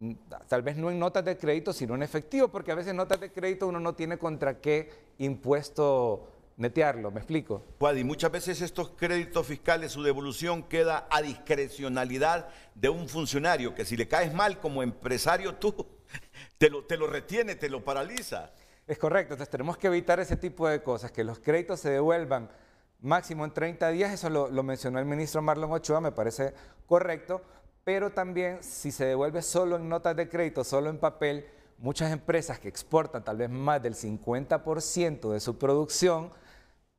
mm, tal vez no en notas de crédito, sino en efectivo, porque a veces notas de crédito uno no tiene contra qué impuesto netearlo, me explico. Y muchas veces estos créditos fiscales, su devolución queda a discrecionalidad de un funcionario, que si le caes mal como empresario tú, te lo, te lo retiene, te lo paraliza. Es correcto, entonces tenemos que evitar ese tipo de cosas, que los créditos se devuelvan máximo en 30 días, eso lo, lo, mencionó el ministro Marlon Ochoa, me parece correcto, pero también si se devuelve solo en notas de crédito, solo en papel, muchas empresas que exportan tal vez más del 50% de su producción,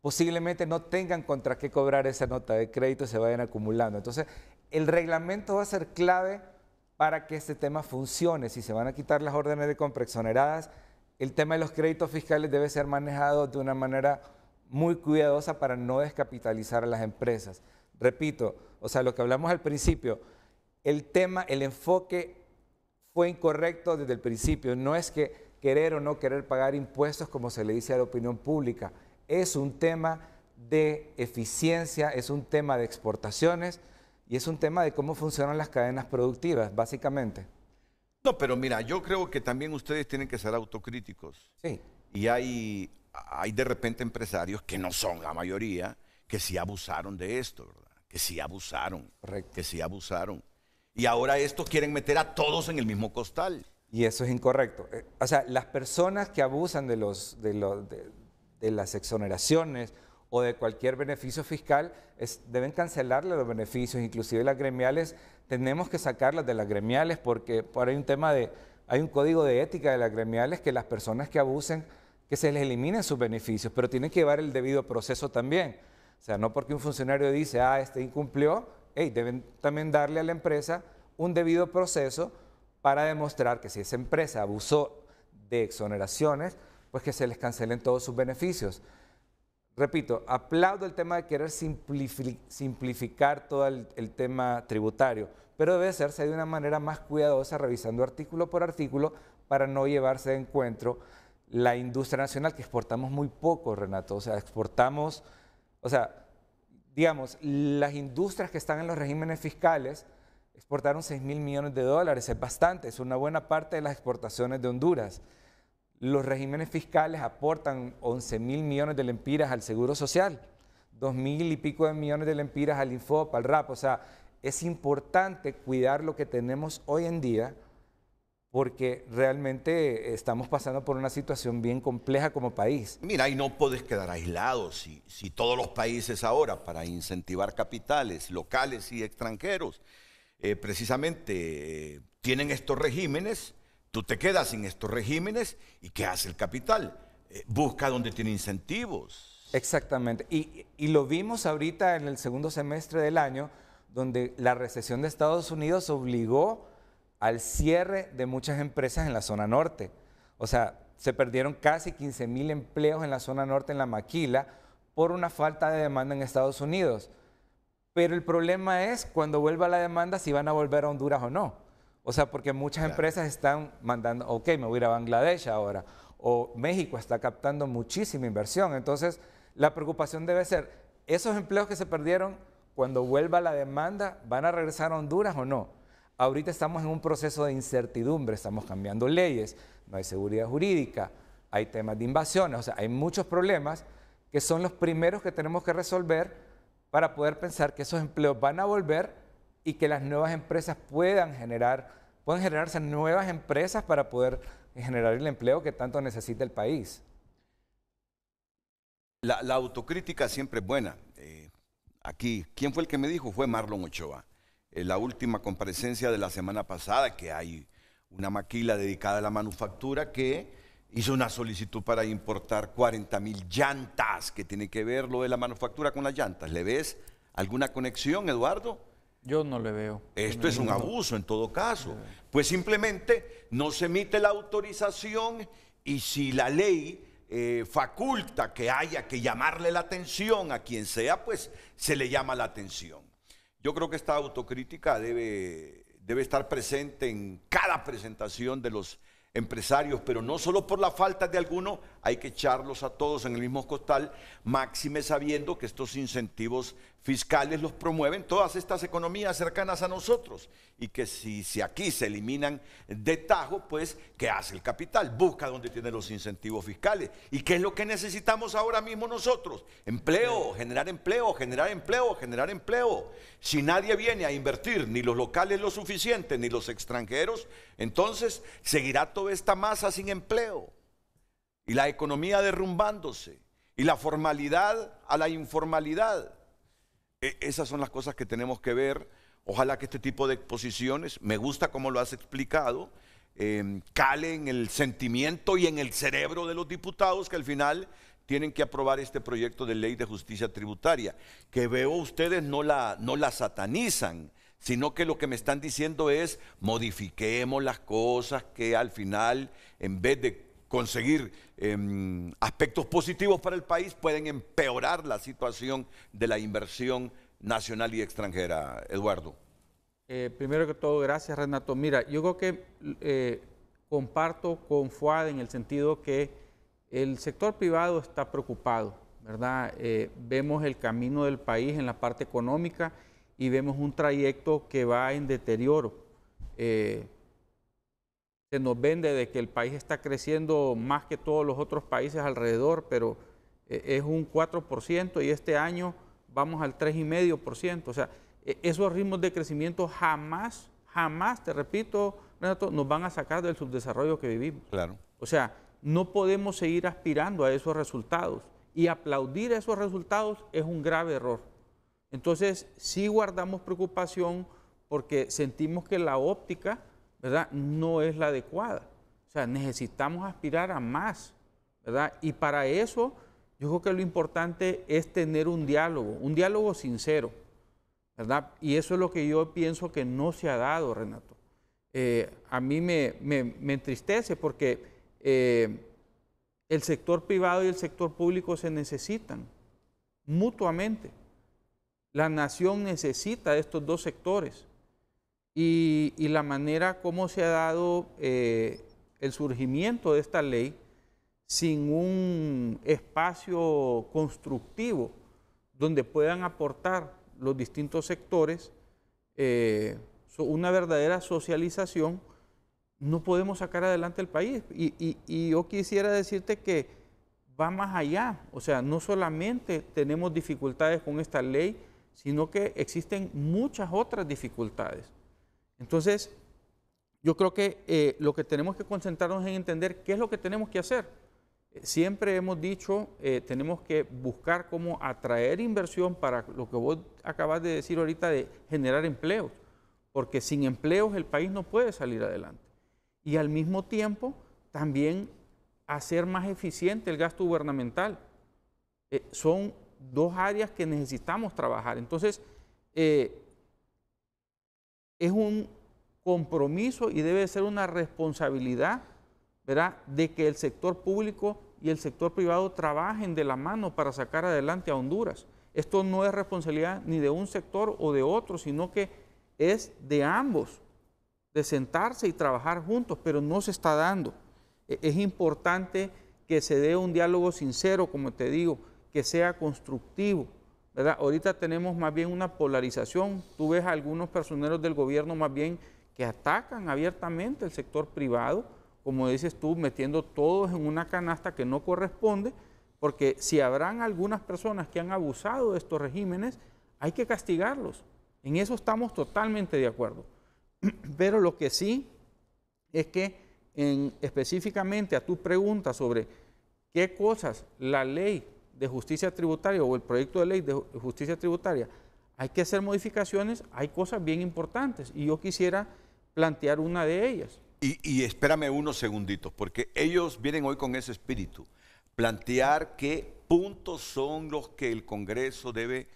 posiblemente no tengan contra qué cobrar esa nota de crédito y se vayan acumulando. Entonces, el reglamento va a ser clave para que este tema funcione. Si se van a quitar las órdenes de compra exoneradas, el tema de los créditos fiscales debe ser manejado de una manera muy cuidadosa para no descapitalizar a las empresas. Repito, o sea, lo que hablamos al principio, el tema, el enfoque fue incorrecto desde el principio. No es que querer o no querer pagar impuestos como se le dice a la opinión pública es un tema de eficiencia, es un tema de exportaciones y es un tema de cómo funcionan las cadenas productivas, básicamente. No, pero mira, yo creo que también ustedes tienen que ser autocríticos. Sí. Y hay, hay de repente empresarios que no son la mayoría, que sí abusaron de esto, ¿verdad? Que sí abusaron. Correcto. Que sí abusaron. Y ahora estos quieren meter a todos en el mismo costal. Y eso es incorrecto. Eh, o sea, las personas que abusan de los, de las exoneraciones o de cualquier beneficio fiscal, deben cancelarle los beneficios, inclusive las gremiales, tenemos que sacarlas de las gremiales porque hay un tema de, hay un código de ética de las gremiales que las personas que abusen, que se les eliminen sus beneficios, pero tienen que llevar el debido proceso también. O sea, no porque un funcionario dice, ah, este incumplió, deben también darle a la empresa un debido proceso para demostrar que si esa empresa abusó de exoneraciones, pues que se les cancelen todos sus beneficios. Repito, aplaudo el tema de querer simplificar todo el, tema tributario, pero debe hacerse de una manera más cuidadosa, revisando artículo por artículo, para no llevarse de encuentro la industria nacional, que exportamos muy poco, Renato. O sea, exportamos, o sea, digamos, las industrias que están en los regímenes fiscales exportaron 6 mil millones de dólares, es bastante, es una buena parte de las exportaciones de Honduras. Los regímenes fiscales aportan 11 mil millones de lempiras al Seguro Social, 2 mil y pico de millones de lempiras al Infop, al RAP. O sea, es importante cuidar lo que tenemos hoy en día porque realmente estamos pasando por una situación bien compleja como país. Mira, y no puedes quedar aislado si, todos los países ahora, para incentivar capitales locales y extranjeros, eh, precisamente eh, tienen estos regímenes, Tú te quedas sin estos regímenes y ¿qué hace el capital? Eh, busca donde tiene incentivos. Exactamente. Y, y lo vimos ahorita en el segundo semestre del año, donde la recesión de Estados Unidos obligó al cierre de muchas empresas en la zona norte. O sea, se perdieron casi 15 mil empleos en la zona norte, en la maquila, por una falta de demanda en Estados Unidos. Pero el problema es cuando vuelva la demanda, si van a volver a Honduras o no. O sea, porque muchas empresas están mandando, ok, me voy a ir a Bangladesh ahora, o México está captando muchísima inversión. Entonces, la preocupación debe ser, ¿esos empleos que se perdieron cuando vuelva la demanda, van a regresar a Honduras o no? Ahorita estamos en un proceso de incertidumbre, estamos cambiando leyes, no hay seguridad jurídica, hay temas de invasiones, o sea, hay muchos problemas que son los primeros que tenemos que resolver para poder pensar que esos empleos van a volver y que las nuevas empresas puedan generar, puedan generarse nuevas empresas para poder generar el empleo que tanto necesita el país. La, autocrítica siempre es buena. Eh, aquí, ¿quién fue el que me dijo? Fue Marlon Ochoa. En la última comparecencia de la semana pasada, que hay una maquila dedicada a la manufactura que hizo una solicitud para importar 40 mil llantas, que tiene que ver lo de la manufactura con las llantas. ¿Le ves alguna conexión, Eduardo? Yo no le veo. Esto es un abuso en todo caso. Eh. Pues simplemente no se emite la autorización y si la ley eh, faculta que haya que llamarle la atención a quien sea, pues se le llama la atención. Yo creo que esta autocrítica debe, debe estar presente en cada presentación de los empresarios, pero no solo por la falta de alguno, hay que echarlos a todos en el mismo costal, máxime sabiendo que estos incentivos fiscales los promueven todas estas economías cercanas a nosotros y que si, aquí se eliminan de tajo, pues, ¿qué hace el capital? Busca donde tiene los incentivos fiscales. ¿Y qué es lo que necesitamos ahora mismo nosotros? Empleo, generar empleo, generar empleo, generar empleo. Si nadie viene a invertir, ni los locales lo suficiente, ni los extranjeros, entonces seguirá toda esta masa sin empleo y la economía derrumbándose y la formalidad a la informalidad. E, esas son las cosas que tenemos que ver. Ojalá que este tipo de exposiciones, me gusta como lo has explicado, eh, em, cale en el sentimiento y en el cerebro de los diputados que al final tienen que aprobar este proyecto de ley de justicia tributaria, que veo ustedes no la, no la satanizan, sino que lo que me están diciendo es modifiquemos las cosas que al final, en vez de conseguir em, aspectos positivos para el país, pueden empeorar la situación de la inversión nacional y extranjera. Eduardo. Eh, primero que todo, gracias Renato. Mira, yo creo que eh, comparto con FUAD en el sentido que el sector privado está preocupado, ¿verdad? Eh, vemos el camino del país en la parte económica y vemos un trayecto que va en deterioro se nos vende de que el país está creciendo más que todos los otros países alrededor, pero eh, es un 4% y este año vamos al 3,5%. O sea, e-, esos ritmos de crecimiento jamás, jamás, te repito, Renato, nos van a sacar del subdesarrollo que vivimos. Claro. O sea, no podemos seguir aspirando a esos resultados y aplaudir esos resultados es un grave error. Entonces, sí guardamos preocupación porque sentimos que la óptica ¿verdad? No es la adecuada. O sea, necesitamos aspirar a más, ¿verdad? Y para eso yo creo que lo importante es tener un diálogo, un diálogo sincero, ¿verdad? Y eso es lo que yo pienso que no se ha dado, Renato. Eh, a mí me, entristece porque eh, el sector privado y el sector público se necesitan mutuamente. La nación necesita de estos dos sectores y, la manera como se ha dado eh, el surgimiento de esta ley sin un espacio constructivo donde puedan aportar los distintos sectores eh, una verdadera socialización, no podemos sacar adelante el país. Y, y, yo quisiera decirte que va más allá, o sea, no solamente tenemos dificultades con esta ley, sino que existen muchas otras dificultades. Entonces, yo creo que eh, lo que tenemos que concentrarnos en entender qué es lo que tenemos que hacer. Siempre hemos dicho, eh, tenemos que buscar cómo atraer inversión para lo que vos acabas de decir ahorita de generar empleos, porque sin empleos el país no puede salir adelante. Y al mismo tiempo, también hacer más eficiente el gasto gubernamental. Eh, son dos áreas que necesitamos trabajar. Entonces, es un compromiso y debe ser una responsabilidad, ¿verdad?, de que el sector público y el sector privado trabajen de la mano para sacar adelante a Honduras. Esto no es responsabilidad ni de un sector o de otro, sino que es de ambos, de sentarse y trabajar juntos, pero no se está dando. E-, es importante que se dé un diálogo sincero, como te digo, que sea constructivo, Ahorita tenemos más bien una polarización. Tú ves a algunos personeros del gobierno más bien que atacan abiertamente el sector privado, como dices tú, metiendo todos en una canasta que no corresponde, porque si habrán algunas personas que han abusado de estos regímenes, hay que castigarlos. En eso estamos totalmente de acuerdo. Pero lo que sí es que específicamente a tu pregunta sobre qué cosas la ley de justicia tributaria o el proyecto de ley de justicia tributaria, hay que hacer modificaciones, hay cosas bien importantes y yo quisiera plantear una de ellas. Y, espérame unos segunditos, porque ellos vienen hoy con ese espíritu, plantear qué puntos son los que el Congreso debe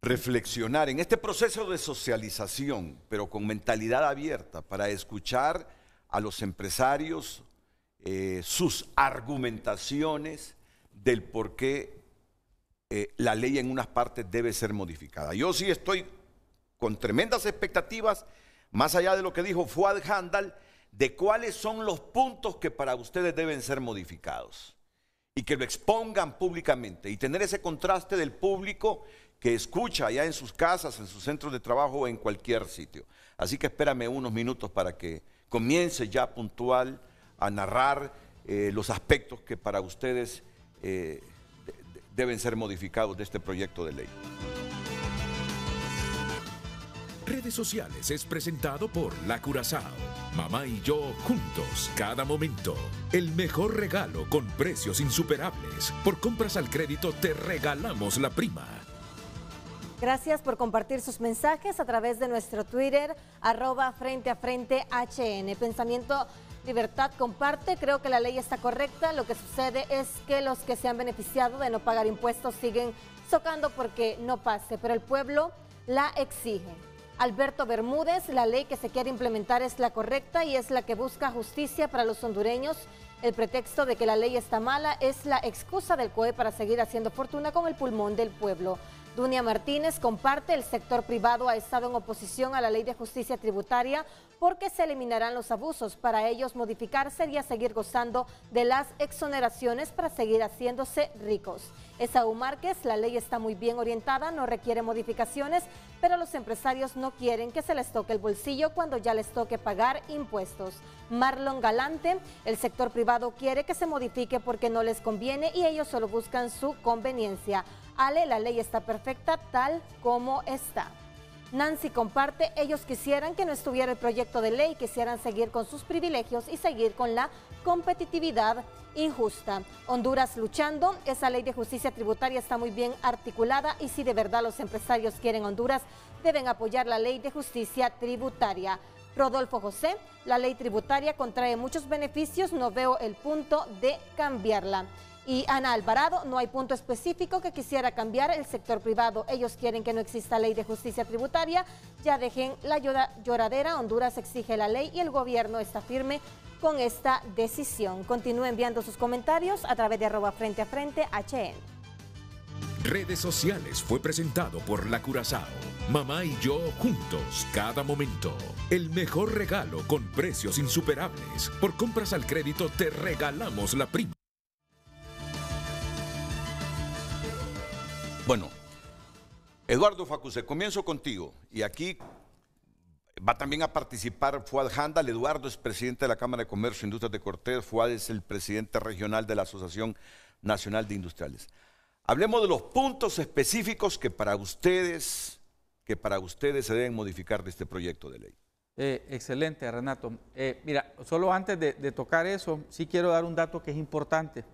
reflexionar en este proceso de socialización, pero con mentalidad abierta, para escuchar a los empresarios, eh, sus argumentaciones, del por qué eh, la ley en unas partes debe ser modificada. Yo sí estoy con tremendas expectativas, más allá de lo que dijo Fuad Handal, de cuáles son los puntos que para ustedes deben ser modificados y que lo expongan públicamente y tener ese contraste del público que escucha allá en sus casas, en sus centros de trabajo o en cualquier sitio. Así que espérame unos minutos para que comience ya puntual a narrar eh, los aspectos que para ustedes eh, deben ser modificados de este proyecto de ley. Redes sociales es presentado por La Curazao. Mamá y yo juntos, cada momento. El mejor regalo con precios insuperables. Por compras al crédito te regalamos la prima. Gracias por compartir sus mensajes a través de nuestro Twitter, arroba frente a frente HN. Pensamiento Libertad comparte, creo que la ley está correcta, lo que sucede es que los que se han beneficiado de no pagar impuestos siguen socando porque no pase, pero el pueblo la exige. Alberto Bermúdez, la ley que se quiere implementar es la correcta y es la que busca justicia para los hondureños. El pretexto de que la ley está mala es la excusa del COE para seguir haciendo fortuna con el pulmón del pueblo. Dunia Martínez comparte, el sector privado ha estado en oposición a la ley de justicia tributaria porque se eliminarán los abusos. Para ellos modificar sería seguir gozando de las exoneraciones para seguir haciéndose ricos. Esaú Márquez, la ley está muy bien orientada, no requiere modificaciones, pero los empresarios no quieren que se les toque el bolsillo cuando ya les toque pagar impuestos. Marlon Galante, el sector privado quiere que se modifique porque no les conviene y ellos solo buscan su conveniencia. Ale, la ley está perfecta tal como está. Nancy comparte, ellos quisieran que no estuviera el proyecto de ley, quisieran seguir con sus privilegios y seguir con la competitividad injusta. Honduras luchando, esa ley de justicia tributaria está muy bien articulada y si de verdad los empresarios quieren Honduras, deben apoyar la ley de justicia tributaria. Rodolfo José, la ley tributaria contrae muchos beneficios, no veo el punto de cambiarla. Y Ana Alvarado, no hay punto específico que quisiera cambiar el sector privado. Ellos quieren que no exista ley de justicia tributaria. Ya dejen la lloradera. Honduras exige la ley y el gobierno está firme con esta decisión. Continúe enviando sus comentarios a través de arroba frente a frente HN. Redes sociales fue presentado por La Curazao. Mamá y yo juntos cada momento. El mejor regalo con precios insuperables. Por compras al crédito te regalamos la prima. Bueno, Eduardo Facuse, comienzo contigo. Y aquí va también a participar Fuad Handal. Eduardo es presidente de la Cámara de Comercio e Industrias de Cortés. Fuad es el presidente regional de la Asociación Nacional de Industriales. Hablemos de los puntos específicos que para ustedes, que para ustedes se deben modificar de este proyecto de ley. Eh, excelente, Renato. Eh, mira, solo antes de, de tocar eso, sí quiero dar un dato que es importante.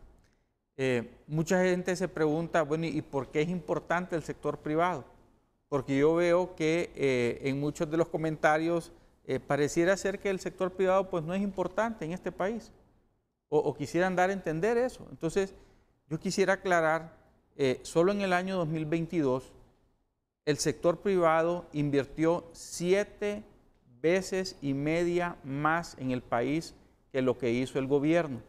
Eh, mucha gente se pregunta, bueno, ¿y por qué es importante el sector privado? Porque yo veo que eh, en muchos de los comentarios eh, pareciera ser que el sector privado pues no es importante en este país. O, o quisieran dar a entender eso. Entonces, yo quisiera aclarar, solo en el año 2022, el sector privado invirtió siete veces y media más en el país que lo que hizo el gobierno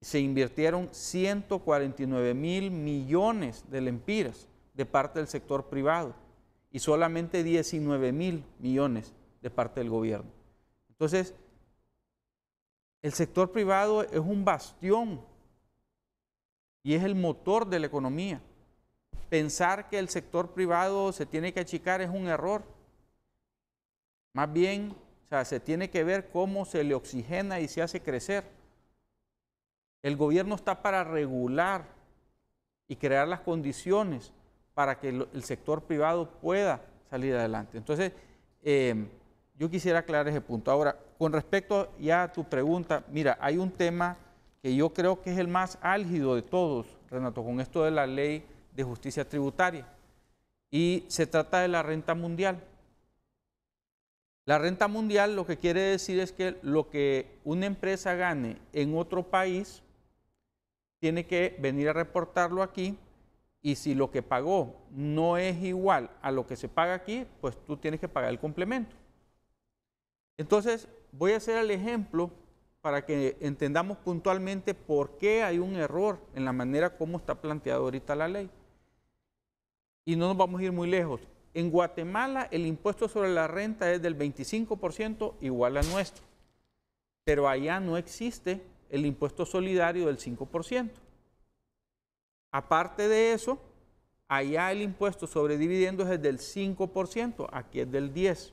se invirtieron 149 mil millones de lempiras de parte del sector privado y solamente 19 mil millones de parte del gobierno. Entonces, el sector privado es un bastión y es el motor de la economía. Pensar que el sector privado se tiene que achicar es un error. Más bien, se tiene que ver cómo se le oxigena y se hace crecer. El gobierno está para regular y crear las condiciones para que el sector privado pueda salir adelante. Entonces, eh, yo quisiera aclarar ese punto. Ahora, con respecto ya a tu pregunta, mira, hay un tema que yo creo que es el más álgido de todos, Renato, con esto de la ley de justicia tributaria. Y se trata de la renta mundial. La renta mundial lo que quiere decir es que lo que una empresa gane en otro país tiene que venir a reportarlo aquí y si lo que pagó no es igual a lo que se paga aquí, pues tú tienes que pagar el complemento. Entonces, voy a hacer el ejemplo para que entendamos puntualmente por qué hay un error en la manera como está planteada ahorita la ley. Y no nos vamos a ir muy lejos. En Guatemala el impuesto sobre la renta es del 25% igual al nuestro, pero allá no existe el impuesto solidario del 5%. Aparte de eso, allá el impuesto sobre dividendos es del 5%, aquí es del 10%.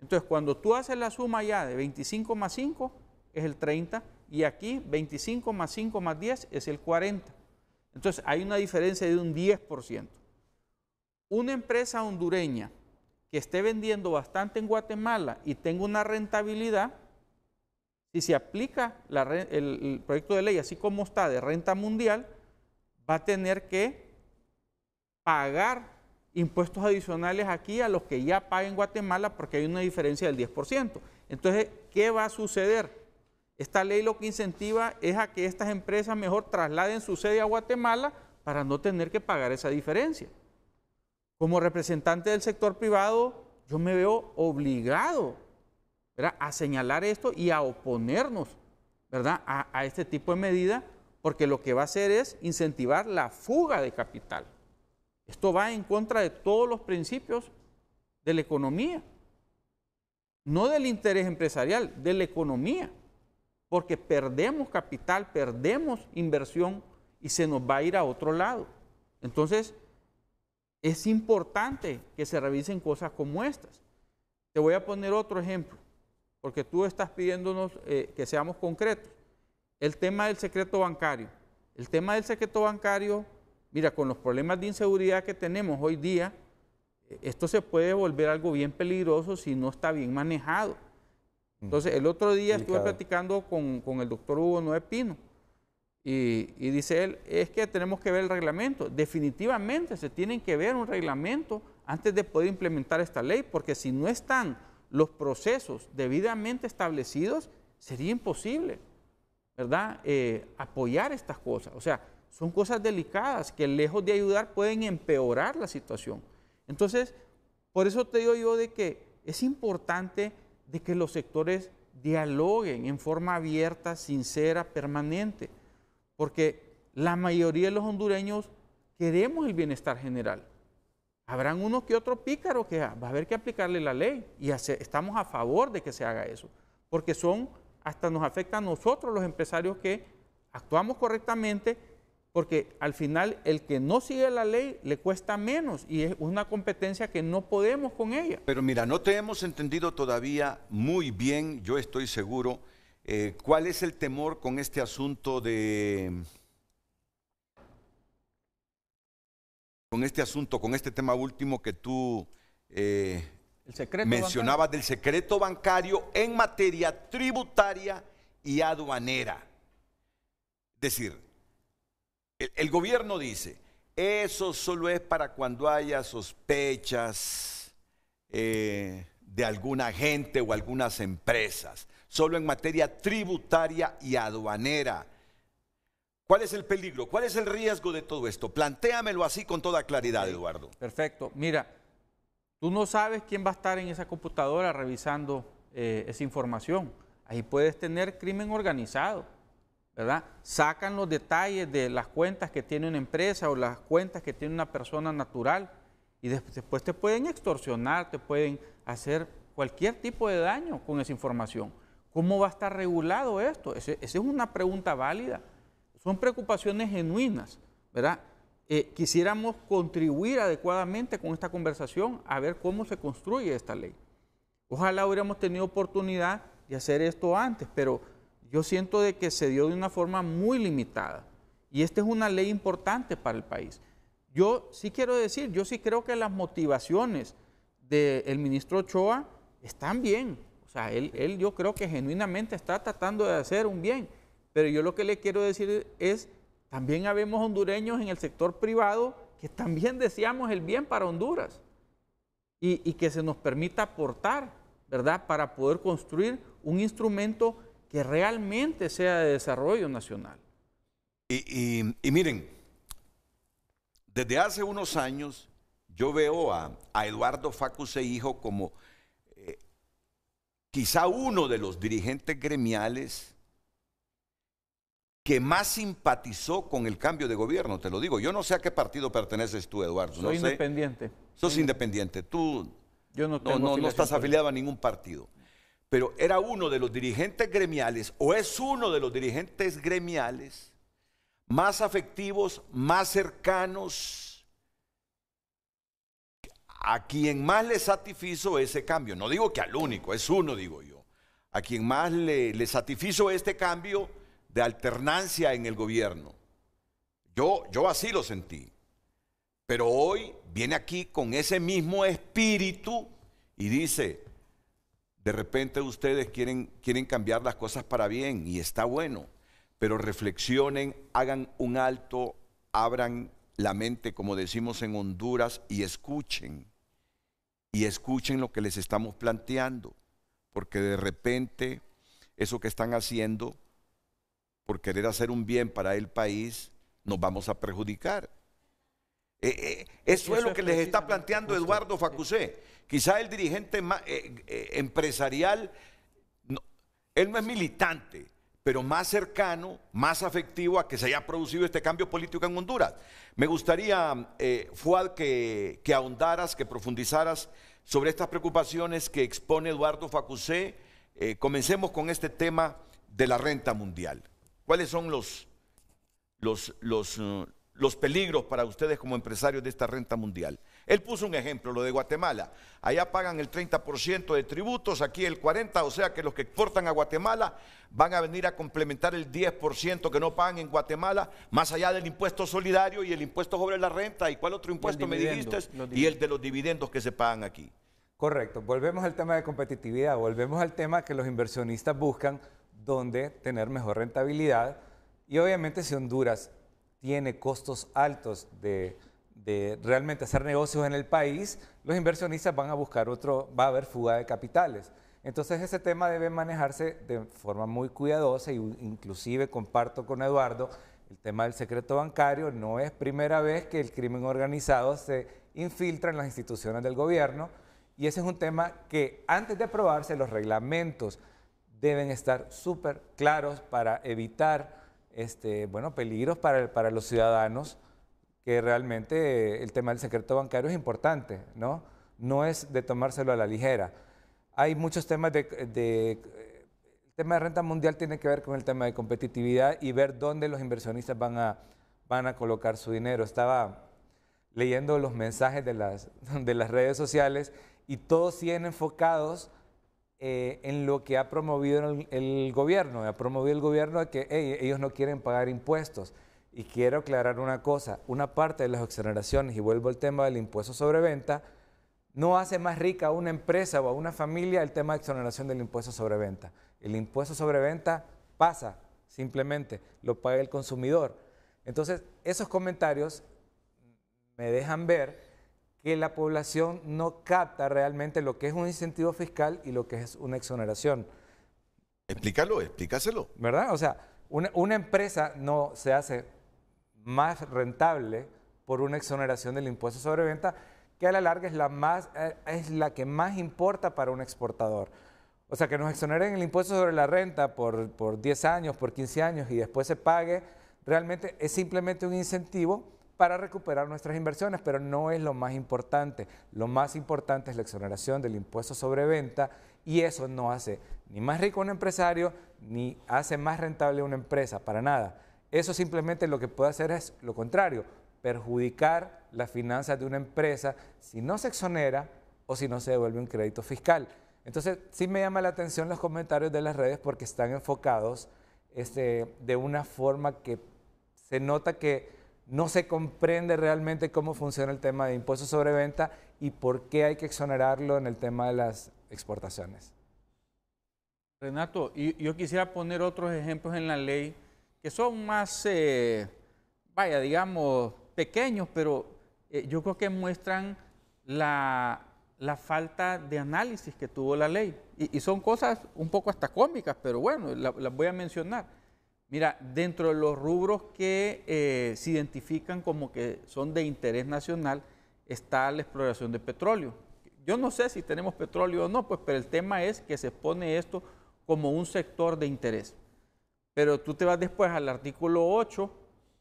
Entonces, cuando tú haces la suma ya de 25 más 5, es el 30, y aquí 25 más 5 más 10 es el 40. Entonces, hay una diferencia de un 10%. Una empresa hondureña que esté vendiendo bastante en Guatemala y tenga una rentabilidad, si se aplica el proyecto de ley así como está de renta mundial, va a tener que pagar impuestos adicionales aquí a los que ya paga en Guatemala porque hay una diferencia del 10%. Entonces, ¿qué va a suceder? Esta ley lo que incentiva es a que estas empresas mejor trasladen su sede a Guatemala para no tener que pagar esa diferencia. Como representante del sector privado, yo me veo obligado a señalar esto y a oponernos ¿verdad? A, a, este tipo de medida, porque lo que va a hacer es incentivar la fuga de capital. Esto va en contra de todos los principios de la economía, no del interés empresarial, de la economía, porque perdemos capital, perdemos inversión y se nos va a ir a otro lado. Entonces, es importante que se revisen cosas como estas. Te voy a poner otro ejemplo porque tú estás pidiéndonos eh, que seamos concretos. El tema del secreto bancario. El tema del secreto bancario, mira, con los problemas de inseguridad que tenemos hoy día, eh, esto se puede volver algo bien peligroso si no está bien manejado. Mm. Entonces, el otro día estuve platicando con, con, el doctor Hugo Noé Pino y, y, dice él, es que tenemos que ver el reglamento. Definitivamente se tienen que ver un reglamento antes de poder implementar esta ley, porque si no están los procesos debidamente establecidos, sería imposible, ¿verdad? Eh, apoyar estas cosas. O sea, son cosas delicadas que lejos de ayudar pueden empeorar la situación. Entonces, por eso te digo yo de que es importante de que los sectores dialoguen en forma abierta, sincera, permanente, porque la mayoría de los hondureños queremos el bienestar general. Habrán unos que otro pícaro que va a haber que aplicarle la ley y estamos a favor de que se haga eso, porque son, hasta nos afecta a nosotros los empresarios que actuamos correctamente, porque al final el que no sigue la ley le cuesta menos y es una competencia que no podemos con ella. Pero mira, no te hemos entendido todavía muy bien, yo estoy seguro, eh, cuál es el temor con este asunto de con este asunto, con este tema último que tú eh, mencionabas del secreto bancario en materia tributaria y aduanera. Es decir, el, gobierno dice, eso solo es para cuando haya sospechas eh, de alguna gente o algunas empresas, solo en materia tributaria y aduanera ¿Cuál es el peligro? ¿Cuál es el riesgo de todo esto? Plantéamelo así con toda claridad, Eduardo. Perfecto. Mira, tú no sabes quién va a estar en esa computadora revisando eh, esa información. Ahí puedes tener crimen organizado, ¿verdad? Sacan los detalles de las cuentas que tiene una empresa o las cuentas que tiene una persona natural y después te pueden extorsionar, te pueden hacer cualquier tipo de daño con esa información. ¿Cómo va a estar regulado esto? Esa es una pregunta válida son preocupaciones genuinas, ¿verdad? Eh, quisiéramos contribuir adecuadamente con esta conversación a ver cómo se construye esta ley. Ojalá hubiéramos tenido oportunidad de hacer esto antes, pero yo siento de que se dio de una forma muy limitada. Y esta es una ley importante para el país. Yo sí quiero decir, yo sí creo que las motivaciones del ministro Ochoa están bien. O sea, él, él yo creo que genuinamente está tratando de hacer un bien. Pero yo lo que le quiero decir es, también habemos hondureños en el sector privado que también deseamos el bien para Honduras y, que se nos permita aportar, ¿verdad? Para poder construir un instrumento que realmente sea de desarrollo nacional. Y, miren, desde hace unos años yo veo a, Eduardo Facuse Hijo como eh, quizá uno de los dirigentes gremiales que más simpatizó con el cambio de gobierno, te lo digo. Yo no sé a qué partido perteneces tú, Eduardo. Soy independiente. Sos independiente. Tú Yo no, estás afiliado a ningún partido. Pero era uno de los dirigentes gremiales, o es uno de los dirigentes gremiales más afectivos, más cercanos, a quien más le satisfizo ese cambio. No digo que al único, es uno, digo yo. A quien más le satisfizo este cambio de alternancia en el gobierno. Yo, yo así lo sentí. Pero hoy viene aquí con ese mismo espíritu y dice, de repente ustedes quieren, quieren cambiar las cosas para bien y está bueno, pero reflexionen, hagan un alto, abran la mente, como decimos en Honduras, y escuchen. Y escuchen lo que les estamos planteando, porque de repente eso que están haciendo por querer hacer un bien para el país, nos vamos a perjudicar. Eh, eh, eso, es lo que les está planteando Eduardo Facusé. Quizá el dirigente eh, empresarial, él no es militante, pero más cercano, más afectivo a que se haya producido este cambio político en Honduras. Me gustaría, Fuad, que, que, ahondaras, que profundizaras sobre estas preocupaciones que expone Eduardo Facusé. comencemos con este tema de la renta mundial. ¿Cuáles son los, los, eh, los, peligros para ustedes como empresarios de esta renta mundial? Él puso un ejemplo, lo de Guatemala. Allá pagan el 30% de tributos, aquí el 40%, o sea que los que exportan a Guatemala van a venir a complementar el 10% que no pagan en Guatemala, más allá del impuesto solidario y el impuesto sobre la renta. ¿Y cuál otro impuesto me dijiste? Y el de los dividendos que se pagan aquí. Correcto, volvemos al tema de competitividad, volvemos al tema que los inversionistas buscan donde tener mejor rentabilidad. Y obviamente si Honduras tiene costos altos de, realmente hacer negocios en el país, los inversionistas van a buscar otro, va a haber fuga de capitales. Entonces ese tema debe manejarse de forma muy cuidadosa y inclusive comparto con Eduardo el tema del secreto bancario. No es primera vez que el crimen organizado se infiltra en las instituciones del gobierno y ese es un tema que antes de aprobarse los reglamentos deben estar súper claros para evitar este, bueno, peligros para, para, los ciudadanos, que realmente eh, el tema del secreto bancario es importante, ¿no? No es de tomárselo a la ligera. Hay muchos temas de, de... el tema de renta mundial tiene que ver con el tema de competitividad y ver dónde los inversionistas van a, van a colocar su dinero. Estaba leyendo los mensajes de las, de las redes sociales y todos tienen enfocados eh, en lo que ha promovido el, gobierno. Ha promovido el gobierno que ellos no quieren pagar impuestos. Y quiero aclarar una cosa, una parte de las exoneraciones, y vuelvo al tema del impuesto sobre venta, no hace más rica a una empresa o a una familia el tema de exoneración del impuesto sobre venta. El impuesto sobre venta pasa, simplemente, lo paga el consumidor. Entonces, esos comentarios me dejan ver que la población no capta realmente lo que es un incentivo fiscal y lo que es una exoneración. Explícalo, explícaselo. ¿Verdad? O sea, una, empresa no se hace más rentable por una exoneración del impuesto sobre venta, que a la larga es la, más, eh, es la que más importa para un exportador. O sea, que nos exoneren el impuesto sobre la renta por, por 10 años, por 15 años y después se pague, realmente es simplemente un incentivo para recuperar nuestras inversiones, pero no es lo más importante. Lo más importante es la exoneración del impuesto sobre venta y eso no hace ni más rico a un empresario ni hace más rentable una empresa, para nada. Eso simplemente lo que puede hacer es lo contrario, perjudicar las finanzas de una empresa si no se exonera o si no se devuelve un crédito fiscal. Entonces, sí me llama la atención los comentarios de las redes porque están enfocados este, de una forma que se nota que no se comprende realmente cómo funciona el tema de impuestos sobre venta y por qué hay que exonerarlo en el tema de las exportaciones. Renato, yo quisiera poner otros ejemplos en la ley que son más, eh, vaya, digamos, pequeños, pero eh, yo creo que muestran la, falta de análisis que tuvo la ley. Y, son cosas un poco hasta cómicas, pero bueno, las voy a mencionar. Mira, dentro de los rubros que eh, se identifican como que son de interés nacional está la exploración de petróleo. Yo no sé si tenemos petróleo o no, pues, pero el tema es que se pone esto como un sector de interés. Pero tú te vas después al artículo 8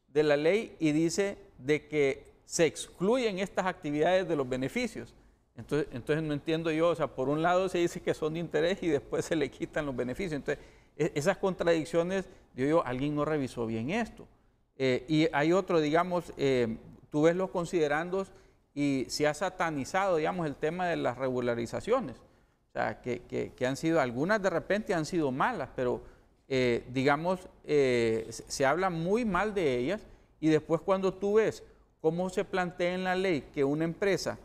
de la ley y dice de que se excluyen estas actividades de los beneficios. Entonces, entonces no entiendo yo, o sea, por un lado se dice que son de interés y después se le quitan los beneficios. Entonces, e, esas contradicciones, yo digo, alguien no revisó bien esto. Eh, y hay otro, digamos, eh, tú ves los considerandos y se ha satanizado, digamos, el tema de las regularizaciones. O sea, que, han sido, algunas de repente han sido malas, pero eh, digamos, se habla muy mal de ellas y después cuando tú ves cómo se plantea en la ley que una empresa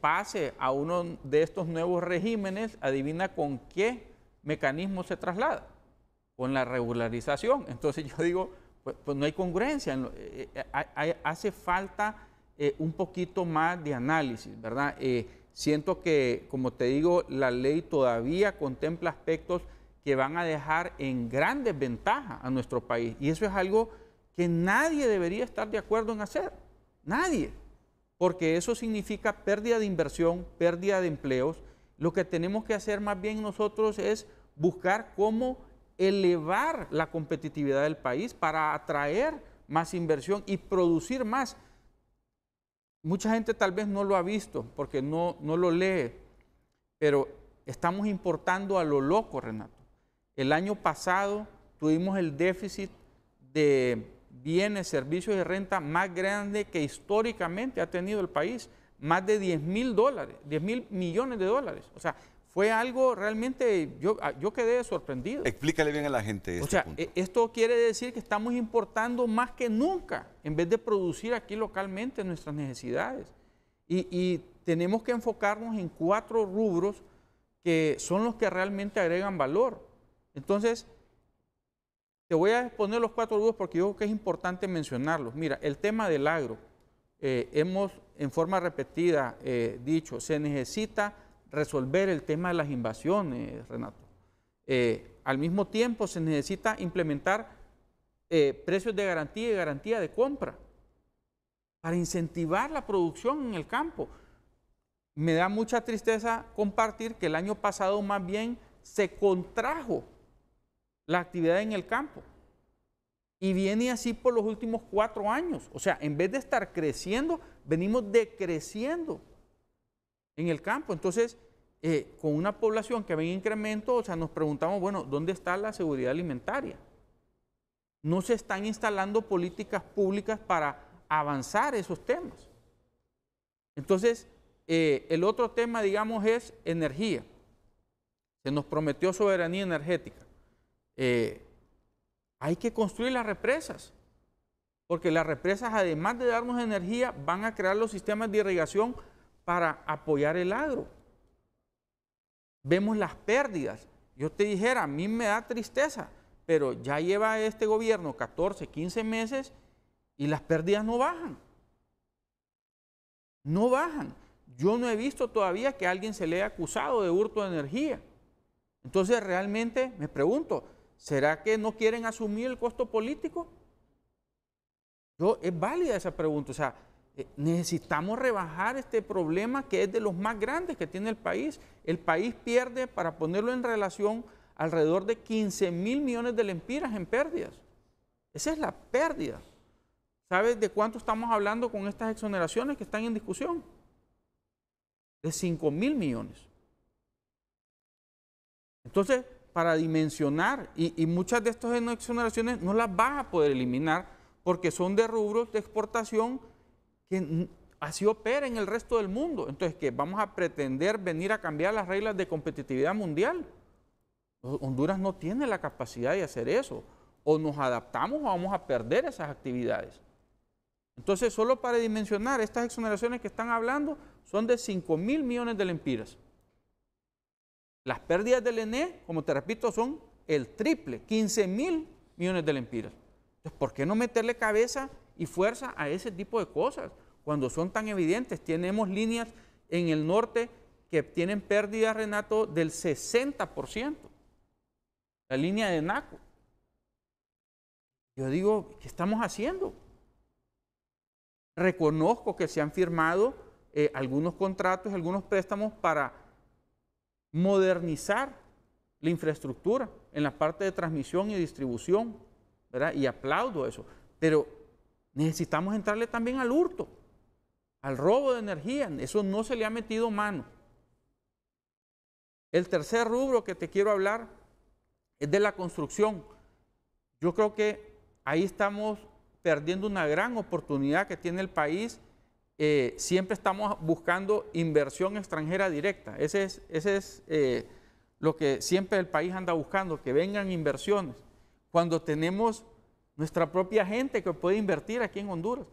pase a uno de estos nuevos regímenes, adivina con qué mecanismo se traslada con la regularización. Entonces yo digo, pues, pues no hay congruencia, eh, eh, eh, hace falta un poquito más de análisis, ¿verdad? siento que, como te digo, la ley todavía contempla aspectos que van a dejar en gran desventaja a nuestro país. Y eso es algo que nadie debería estar de acuerdo en hacer, nadie, porque eso significa pérdida de inversión, pérdida de empleos. Lo que tenemos que hacer más bien nosotros es buscar cómo elevar la competitividad del país para atraer más inversión y producir más. Mucha gente tal vez no lo ha visto porque no, no lo lee, pero estamos importando a lo loco, Renato. El año pasado tuvimos el déficit de bienes, servicios y renta más grande que históricamente ha tenido el país, más de 10 mil dólares, 10 mil millones de dólares. O sea, fue algo realmente, yo, ah, yo quedé sorprendido. Explícale bien a la gente. Este o sea, e, esto quiere decir que estamos importando más que nunca, en vez de producir aquí localmente nuestras necesidades. Y, tenemos que enfocarnos en cuatro rubros que son los que realmente agregan valor. Entonces, te voy a exponer los cuatro rubros porque yo creo que es importante mencionarlos. Mira, el tema del agro. Eh, hemos en forma repetida eh, dicho, se necesita resolver el tema de las invasiones, Renato. Eh, al mismo tiempo se necesita implementar eh, precios de garantía y garantía de compra para incentivar la producción en el campo. Me da mucha tristeza compartir que el año pasado más bien se contrajo la actividad en el campo y viene así por los últimos cuatro años. O sea, en vez de estar creciendo, venimos decreciendo en el campo. Entonces, eh, con una población que ve incremento, o sea, nos preguntamos, bueno, ¿dónde está la seguridad alimentaria? No se están instalando políticas públicas para avanzar esos temas. Entonces, eh, el otro tema, digamos, es energía. Se nos prometió soberanía energética. Eh, hay que construir las represas, porque las represas, además de darnos energía, van a crear los sistemas de irrigación para apoyar el agro. Vemos las pérdidas. Yo te dijera, a mí me da tristeza, pero ya lleva este gobierno 14, 15 meses y las pérdidas no bajan. No bajan. Yo no he visto todavía que a alguien se le haya acusado de hurto de energía. Entonces realmente me pregunto, ¿será que no quieren asumir el costo político? Yo, es válida esa pregunta. O sea, eh, necesitamos rebajar este problema que es de los más grandes que tiene el país. El país pierde, para ponerlo en relación, alrededor de 15 mil millones de lempiras en pérdidas. Esa es la pérdida. ¿Sabes de cuánto estamos hablando con estas exoneraciones que están en discusión? De 5 mil millones. Entonces, para dimensionar, y, y, muchas de estas exoneraciones no las vas a poder eliminar porque son de rubros de exportación que así opera en el resto del mundo. Entonces, ¿qué? vamos a pretender venir a cambiar las reglas de competitividad mundial. Honduras no tiene la capacidad de hacer eso. O nos adaptamos o vamos a perder esas actividades. Entonces, solo para dimensionar, estas exoneraciones que están hablando son de 5 mil millones de lempiras. Las pérdidas del ENE, como te repito, son el triple, 15 mil millones de lempiras. Entonces, ¿por qué no meterle cabeza y fuerza a ese tipo de cosas cuando son tan evidentes. Tenemos líneas en el norte que tienen pérdida, Renato, del 60%. La línea de Naco. Yo digo, ¿qué estamos haciendo? Reconozco que se han firmado eh, algunos contratos, algunos préstamos para modernizar la infraestructura en la parte de transmisión y distribución, ¿verdad? Y aplaudo eso. Pero Necesitamos entrarle también al hurto, al robo de energía. Eso no se le ha metido mano. El tercer rubro que te quiero hablar es de la construcción. Yo creo que ahí estamos perdiendo una gran oportunidad que tiene el país. Eh, siempre estamos buscando inversión extranjera directa. Ese es, ese es eh, lo que siempre el país anda buscando, que vengan inversiones. Cuando tenemos nuestra propia gente que puede invertir aquí en Honduras.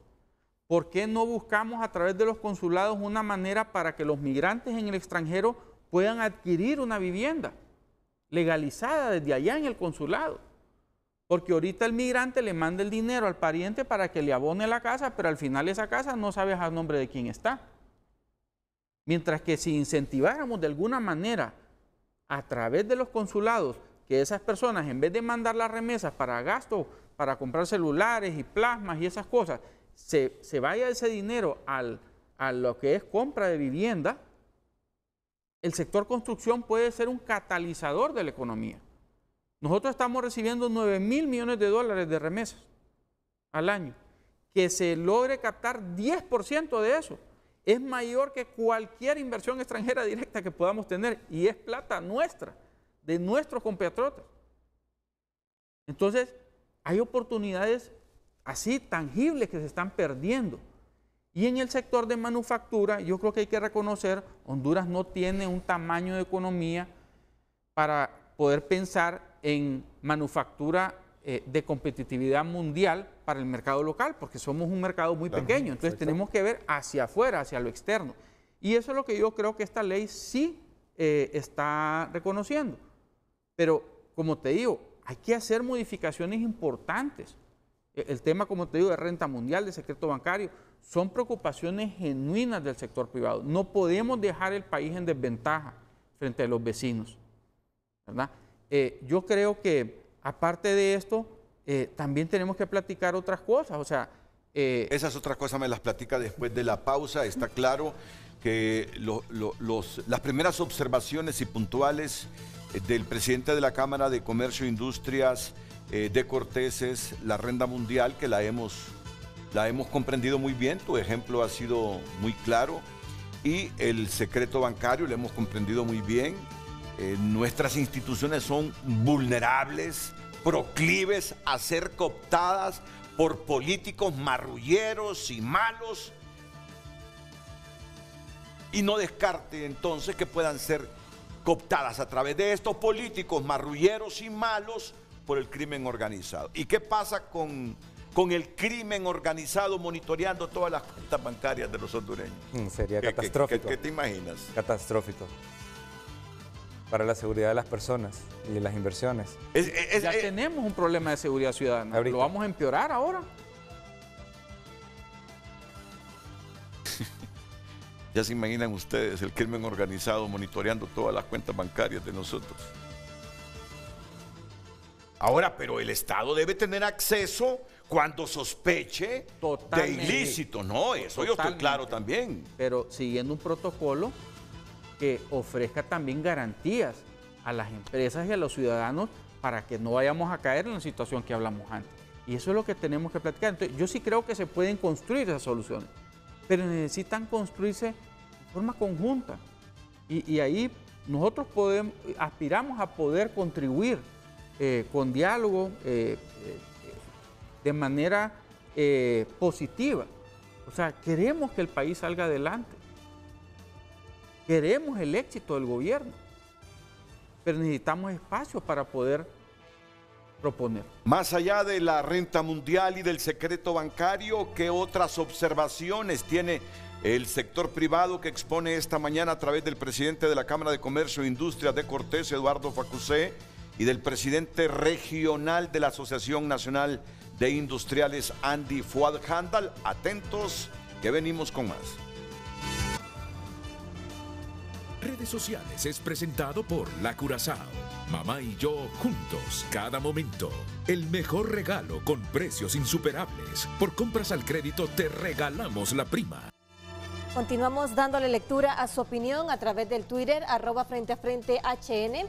¿Por qué no buscamos a través de los consulados una manera para que los migrantes en el extranjero puedan adquirir una vivienda legalizada desde allá en el consulado? Porque ahorita el migrante le manda el dinero al pariente para que le abone la casa, pero al final esa casa no sabes a nombre de quién está. Mientras que si incentiváramos de alguna manera a través de los consulados que esas personas en vez de mandar las remesas para gastos para comprar celulares y plasmas y esas cosas, se, vaya ese dinero al, a lo que es compra de vivienda, el sector construcción puede ser un catalizador de la economía. Nosotros estamos recibiendo 9 mil millones de dólares de remesas al año. Que se logre captar 10% de eso es mayor que cualquier inversión extranjera directa que podamos tener y es plata nuestra, de nuestros compatriotas. Entonces, hay oportunidades así tangibles que se están perdiendo. Y en el sector de manufactura, yo creo que hay que reconocer, Honduras no tiene un tamaño de economía para poder pensar en manufactura eh, de competitividad mundial para el mercado local, porque somos un mercado muy pequeño, entonces tenemos que ver hacia afuera, hacia lo externo. Y eso es lo que yo creo que esta ley sí eh, está reconociendo. Pero, como te digo, hay que hacer modificaciones importantes. E, el tema, como te digo, de renta mundial, de secreto bancario, son preocupaciones genuinas del sector privado. No podemos dejar el país en desventaja frente a los vecinos. Eh, yo creo que, aparte de esto, eh, también tenemos que platicar otras cosas. O sea, eh, Esas otras cosas me las platica después de la pausa. Está claro que las primeras observaciones y puntuales del presidente de la Cámara de Comercio e Industrias eh, de Corteses, la renda mundial, que la hemos, la hemos comprendido muy bien, tu ejemplo ha sido muy claro, y el secreto bancario, lo hemos comprendido muy bien. Eh, nuestras instituciones son vulnerables, proclives a ser cooptadas por políticos marrulleros y malos. Y no descarte entonces que puedan ser cooptadas a través de estos políticos marrulleros y malos por el crimen organizado. ¿Y qué pasa con, con el crimen organizado monitoreando todas las cuentas bancarias de los hondureños? Mm, sería catastrófico. ¿qué, te imaginas? Catastrófico. Para la seguridad de las personas y de las inversiones. ya tenemos un problema de seguridad ciudadana. Lo vamos a empeorar ahora. Ya se imaginan ustedes el crimen organizado monitoreando todas las cuentas bancarias de nosotros. Ahora, pero el Estado debe tener acceso cuando sospeche de ilícito, ¿no? Eso yo estoy claro también. Pero siguiendo un protocolo que ofrezca también garantías a las empresas y a los ciudadanos para que no vayamos a caer en la situación que hablamos antes. Y eso es lo que tenemos que platicar. Entonces, yo sí creo que se pueden construir esas soluciones pero necesitan construirse de forma conjunta. Y, ahí nosotros podemos, aspiramos a poder contribuir eh, con diálogo eh, eh, de manera positiva. O sea, queremos que el país salga adelante. Queremos el éxito del gobierno. Pero necesitamos espacio para poder proponer. Más allá de la renta mundial y del secreto bancario, ¿qué otras observaciones tiene el sector privado que expone esta mañana a través del presidente de la Cámara de Comercio e Industria de Cortés, Eduardo Facusé, y del presidente regional de la Asociación Nacional de Industriales, Andy Fuad Handal? Atentos, que venimos con más. Redes sociales es presentado por La Curazao. Mamá y yo juntos, cada momento. El mejor regalo con precios insuperables. Por compras al crédito te regalamos la prima. Continuamos dándole lectura a su opinión a través del Twitter, arroba frente a frente HN.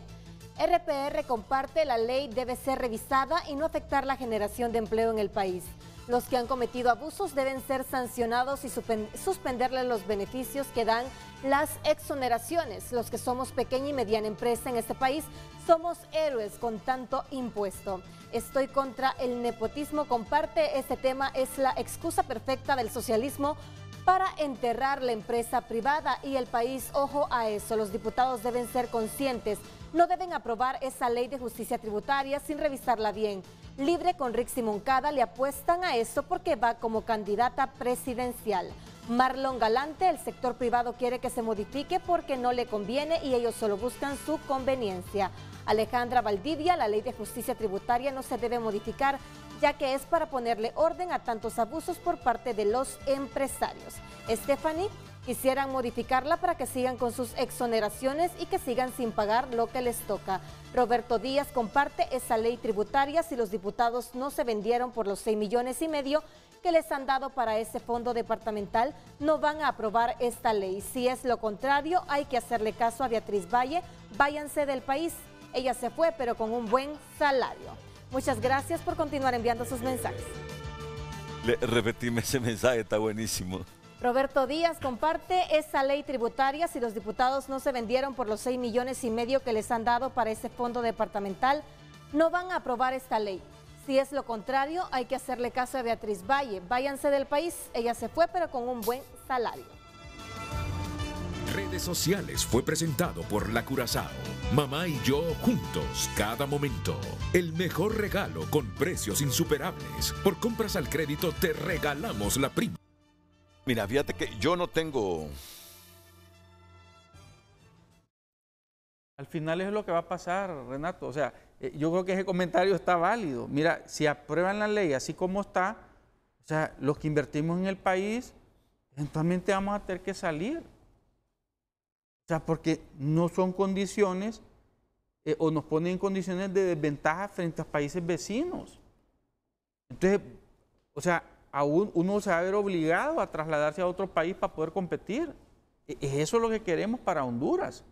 RPR comparte la ley debe ser revisada y no afectar la generación de empleo en el país. Los que han cometido abusos deben ser sancionados y suspenderle los beneficios que dan las exoneraciones. Los que somos pequeña y mediana empresa en este país somos héroes con tanto impuesto. Estoy contra el nepotismo. Comparte este tema. Es la excusa perfecta del socialismo para enterrar la empresa privada y el país. Ojo a eso, los diputados deben ser conscientes, no deben aprobar esa ley de justicia tributaria sin revisarla bien libre con Rixi Moncada le apuestan a esto porque va como candidata presidencial. Marlon Galante, el sector privado quiere que se modifique porque no le conviene y ellos solo buscan su conveniencia. Alejandra Valdivia, la ley de justicia tributaria no se debe modificar ya que es para ponerle orden a tantos abusos por parte de los empresarios. Stephanie Quisieran modificarla para que sigan con sus exoneraciones y que sigan sin pagar lo que les toca. Roberto Díaz comparte esa ley tributaria si los diputados no se vendieron por los 6 millones y medio que les han dado para ese fondo departamental, no van a aprobar esta ley. Si es lo contrario, hay que hacerle caso a Beatriz Valle, váyanse del país. Ella se fue, pero con un buen salario. Muchas gracias por continuar enviando sus mensajes. Le, ese mensaje, está buenísimo. Roberto Díaz comparte esa ley tributaria si los diputados no se vendieron por los 6 millones y medio que les han dado para ese fondo departamental, no van a aprobar esta ley. Si es lo contrario, hay que hacerle caso a Beatriz Valle. Váyanse del país, ella se fue pero con un buen salario. Redes sociales fue presentado por La Curazao. Mamá y yo juntos cada momento. El mejor regalo con precios insuperables. Por compras al crédito te regalamos la prima. Mira, fíjate que yo no tengo... Al final es lo que va a pasar, Renato. O sea, eh, yo creo que ese comentario está válido. Mira, si aprueban la ley así como está, o sea, los que invertimos en el país, eventualmente vamos a tener que salir. O sea, porque no son condiciones eh, o nos ponen en condiciones de desventaja frente a países vecinos. Entonces, o sea, aún uno se va a ver obligado a trasladarse a otro país para poder competir. E, ¿Es eso lo que queremos para Honduras?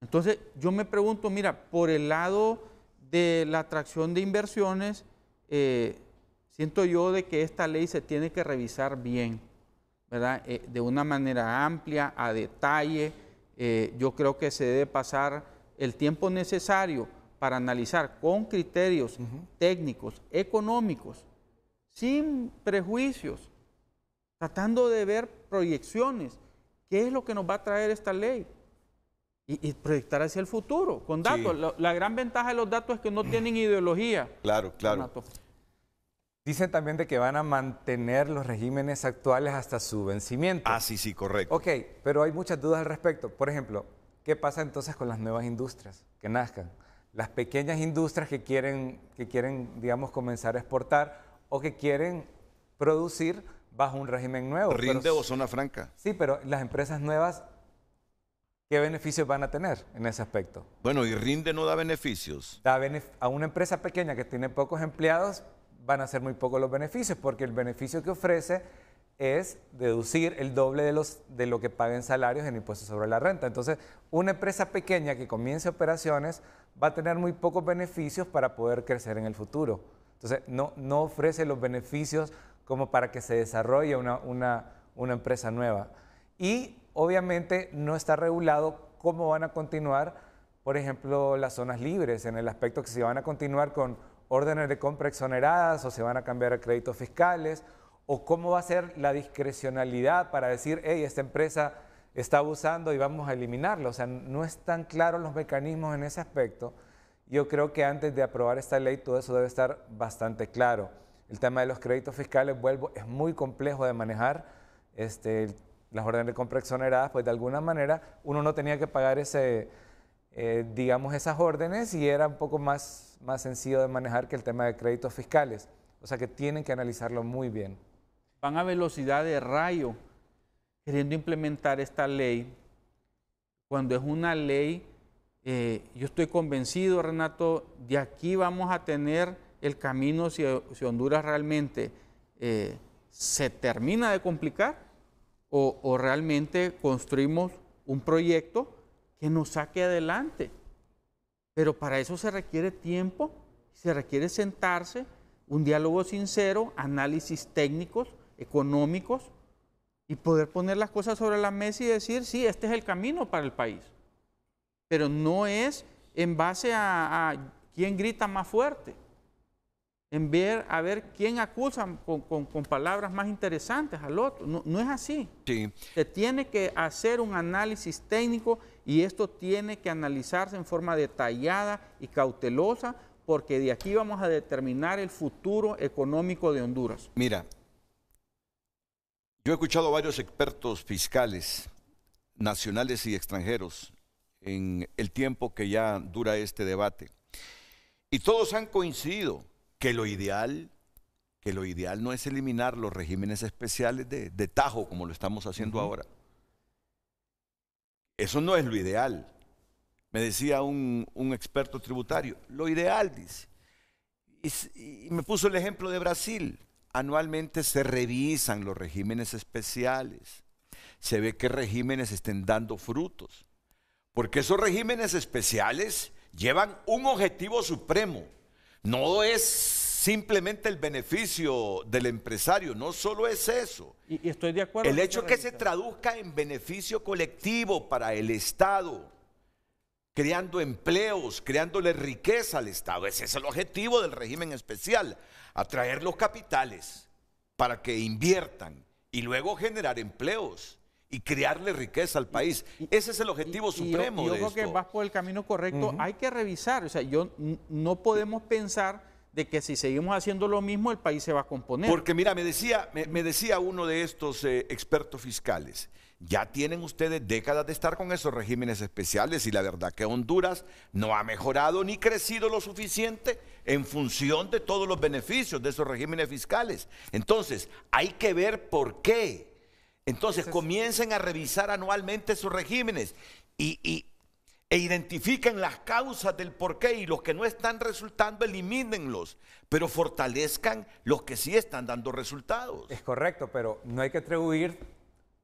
Entonces, yo me pregunto, mira, por el lado de la atracción de inversiones, eh, siento yo de que esta ley se tiene que revisar bien, ¿verdad? Eh, de una manera amplia, a detalle. Eh, yo creo que se debe pasar el tiempo necesario para analizar con criterios técnicos, económicos, sin prejuicios, tratando de ver proyecciones. ¿Qué es lo que nos va a traer esta ley? Y, proyectar hacia el futuro, con datos. La, gran ventaja de los datos es que no tienen ideología. Claro, claro. Dicen también de que van a mantener los regímenes actuales hasta su vencimiento. Ah, sí, sí, correcto. Ok, pero hay muchas dudas al respecto. Por ejemplo, ¿qué pasa entonces con las nuevas industrias que nazcan? Las pequeñas industrias que quieren, que quieren digamos, comenzar a exportar o que quieren producir bajo un régimen nuevo. Rinde o zona franca. Sí, pero las empresas nuevas, ¿qué beneficios van a tener en ese aspecto? Bueno, y Rinde no da beneficios. Da a una empresa pequeña que tiene pocos empleados van a ser muy pocos los beneficios, porque el beneficio que ofrece es deducir el doble de, de lo que paguen salarios en impuestos sobre la renta. Entonces, una empresa pequeña que comience operaciones va a tener muy pocos beneficios para poder crecer en el futuro. Entonces, no, ofrece los beneficios como para que se desarrolle una, una empresa nueva. Y obviamente no está regulado cómo van a continuar, por ejemplo, las zonas libres, en el aspecto que si van a continuar con órdenes de compra exoneradas o se van a cambiar a créditos fiscales, o cómo va a ser la discrecionalidad para decir, hey, esta empresa está abusando y vamos a eliminarla. O sea, no están claros los mecanismos en ese aspecto. Yo creo que antes de aprobar esta ley todo eso debe estar bastante claro. El tema de los créditos fiscales, vuelvo, es muy complejo de manejar. Este, las órdenes de compra exoneradas, pues de alguna manera uno no tenía que pagar ese, eh, digamos, esas órdenes y era un poco más, más sencillo de manejar que el tema de créditos fiscales. O sea que tienen que analizarlo muy bien. Van a velocidad de rayo queriendo implementar esta ley cuando es una ley eh, yo estoy convencido, Renato, de aquí vamos a tener el camino si, Honduras realmente eh, se termina de complicar o, o realmente construimos un proyecto que nos saque adelante. Pero para eso se requiere tiempo, se requiere sentarse, un diálogo sincero, análisis técnicos, económicos, y poder poner las cosas sobre la mesa y decir, sí, este es el camino para el país pero no es en base a, quién grita más fuerte, en ver a ver quién acusa con, palabras más interesantes al otro. No, es así. Sí. Se tiene que hacer un análisis técnico y esto tiene que analizarse en forma detallada y cautelosa porque de aquí vamos a determinar el futuro económico de Honduras. Mira, yo he escuchado a varios expertos fiscales nacionales y extranjeros en el tiempo que ya dura este debate. Y todos han coincidido que lo ideal, que lo ideal no es eliminar los regímenes especiales de, tajo como lo estamos haciendo ahora. Eso no es lo ideal. Me decía un, experto tributario, lo ideal, dice. Y, y me puso el ejemplo de Brasil. Anualmente se revisan los regímenes especiales. Se ve qué regímenes estén dando frutos. Porque esos regímenes especiales llevan un objetivo supremo. No es simplemente el beneficio del empresario, no solo es eso. Y, estoy de acuerdo. El hecho que se traduzca en beneficio colectivo para el Estado, creando empleos, creándole riqueza al Estado. Ese es el objetivo del régimen especial, atraer los capitales para que inviertan y luego generar empleos y crearle riqueza al país. Ese es el objetivo supremo. Y yo, creo que vas por el camino correcto. Hay que revisar. O sea, yo no podemos pensar de que si seguimos haciendo lo mismo, el país se va a componer. Porque mira, me decía, me, decía uno de estos eh, expertos fiscales. Ya tienen ustedes décadas de estar con esos regímenes especiales y la verdad que Honduras no ha mejorado ni crecido lo suficiente en función de todos los beneficios de esos regímenes fiscales. Entonces, hay que ver por qué entonces comiencen a revisar anualmente sus regímenes y, e identifiquen las causas del porqué y los que no están resultando, elimínenlos, pero fortalezcan los que sí están dando resultados. Es correcto, pero no hay que atribuir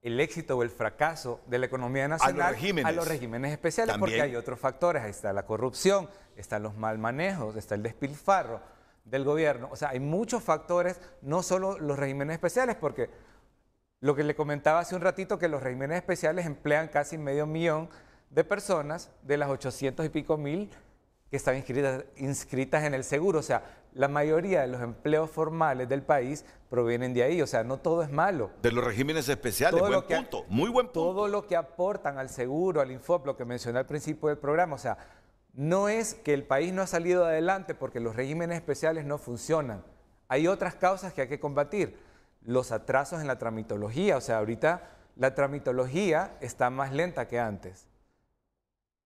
el éxito o el fracaso de la economía nacional a los regímenes, especiales, porque hay otros factores, ahí está la corrupción, están los mal manejos, está el despilfarro del gobierno, o sea, hay muchos factores, no solo los regímenes especiales, porque lo que le comentaba hace un ratito que los regímenes especiales emplean casi medio millón de personas de las 800 y pico mil que están inscritas, en el seguro. O sea, la mayoría de los empleos formales del país provienen de ahí. O sea, no todo es malo. De los regímenes especiales, buen muy buen punto. Todo lo que aportan al seguro, al Infop, lo que mencioné al principio del programa. O sea, no es que el país no ha salido adelante porque los regímenes especiales no funcionan. Hay otras causas que hay que combatir los atrasos en la tramitología. O sea, ahorita la tramitología está más lenta que antes.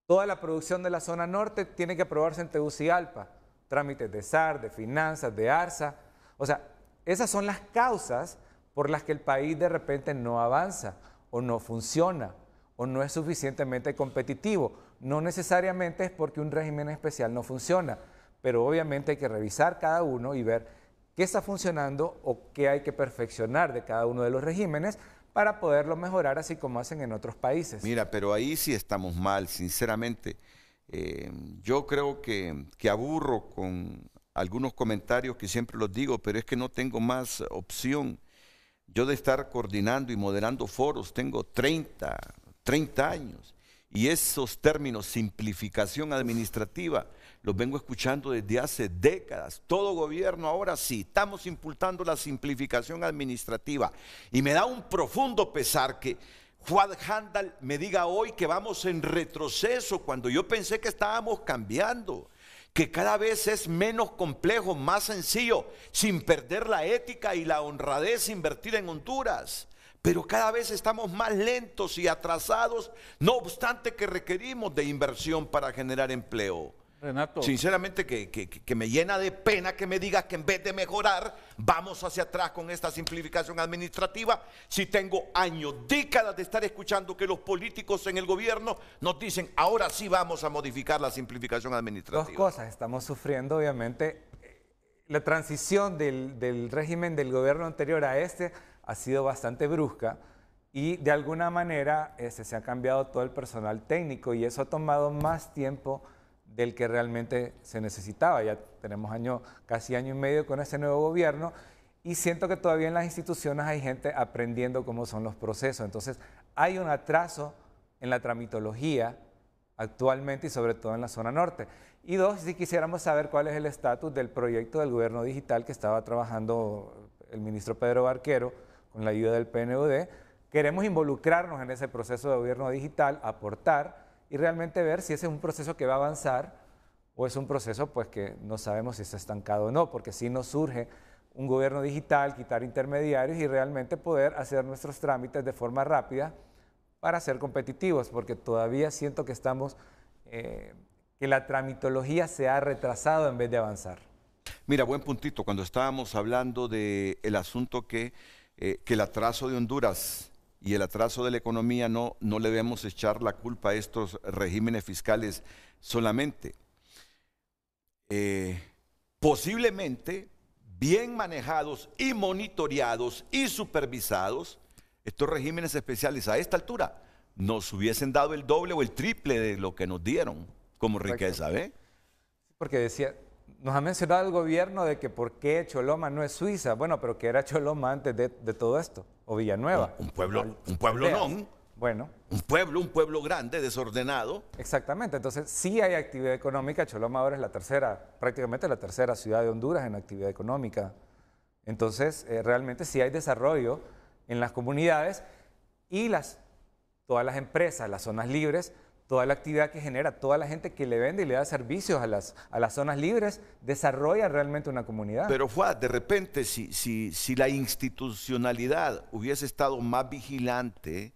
Toda la producción de la zona norte tiene que aprobarse en Tegucigalpa. Trámites de SAR, de finanzas, de ARSA. O sea, esas son las causas por las que el país de repente no avanza o no funciona o no es suficientemente competitivo. No necesariamente es porque un régimen especial no funciona, pero obviamente hay que revisar cada uno y ver qué está funcionando o qué hay que perfeccionar de cada uno de los regímenes para poderlo mejorar así como hacen en otros países. Mira, pero ahí sí estamos mal, sinceramente. Eh, yo creo que, que aburro con algunos comentarios que siempre los digo, pero es que no tengo más opción. Yo de estar coordinando y moderando foros tengo 30, 30 años. Y esos términos, simplificación administrativa, los vengo escuchando desde hace décadas. Todo gobierno ahora sí, estamos impulsando la simplificación administrativa. Y me da un profundo pesar que Juan Handal me diga hoy que vamos en retroceso cuando yo pensé que estábamos cambiando que cada vez es menos complejo, más sencillo, sin perder la ética y la honradez invertir en Honduras. Pero cada vez estamos más lentos y atrasados, no obstante que requerimos de inversión para generar empleo. Renato. Sinceramente que, me llena de pena que me digas que en vez de mejorar, vamos hacia atrás con esta simplificación administrativa. Si tengo años, décadas de estar escuchando que los políticos en el gobierno nos dicen, ahora sí vamos a modificar la simplificación administrativa. Dos cosas, estamos sufriendo obviamente eh, la transición del, régimen del gobierno anterior a este ha sido bastante brusca y de alguna manera este, se ha cambiado todo el personal técnico y eso ha tomado más tiempo del que realmente se necesitaba. Ya tenemos año, casi año y medio con ese nuevo gobierno y siento que todavía en las instituciones hay gente aprendiendo cómo son los procesos. Entonces, hay un atraso en la tramitología actualmente y sobre todo en la zona norte. Y dos, si quisiéramos saber cuál es el estatus del proyecto del gobierno digital que estaba trabajando el ministro Pedro Barquero con la ayuda del PNUD, queremos involucrarnos en ese proceso de gobierno digital, aportar y realmente ver si ese es un proceso que va a avanzar o es un proceso pues que no sabemos si está estancado o no, porque si no nos surge un gobierno digital, quitar intermediarios y realmente poder hacer nuestros trámites de forma rápida para ser competitivos, porque todavía siento que estamos, eh, que la tramitología se ha retrasado en vez de avanzar. Mira, buen puntito, cuando estábamos hablando del el asunto que, eh, que el atraso de Honduras y el atraso de la economía no, no le debemos echar la culpa a estos regímenes fiscales solamente. Eh, posiblemente bien manejados y monitoreados y supervisados, estos regímenes especiales a esta altura nos hubiesen dado el doble o el triple de lo que nos dieron como riqueza, ¿ve? Porque decía, nos ha mencionado el gobierno de que por qué Choloma no es Suiza. Bueno, pero que era Choloma antes de, todo esto, o Villanueva. Un, pueblo, un pueblo Bueno. Un pueblo, un pueblo grande, desordenado. Exactamente, entonces sí hay actividad económica. Choloma ahora es la tercera, prácticamente la tercera ciudad de Honduras en actividad económica. Entonces, eh, realmente sí hay desarrollo en las comunidades y las, todas las empresas, las zonas libres, toda la actividad que genera, toda la gente que le vende y le da servicios a las, a las zonas libres, desarrolla realmente una comunidad. Pero fue, de repente, si, si la institucionalidad hubiese estado más vigilante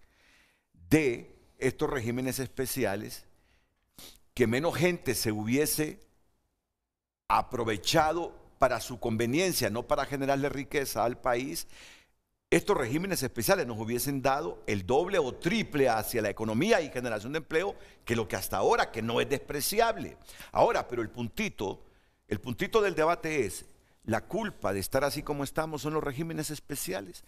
de estos regímenes especiales, que menos gente se hubiese aprovechado para su conveniencia, no para generarle riqueza al país, estos regímenes especiales nos hubiesen dado el doble o triple hacia la economía y generación de empleo que lo que hasta ahora, que no es despreciable. Ahora, pero el puntito, el puntito del debate es, la culpa de estar así como estamos son los regímenes especiales.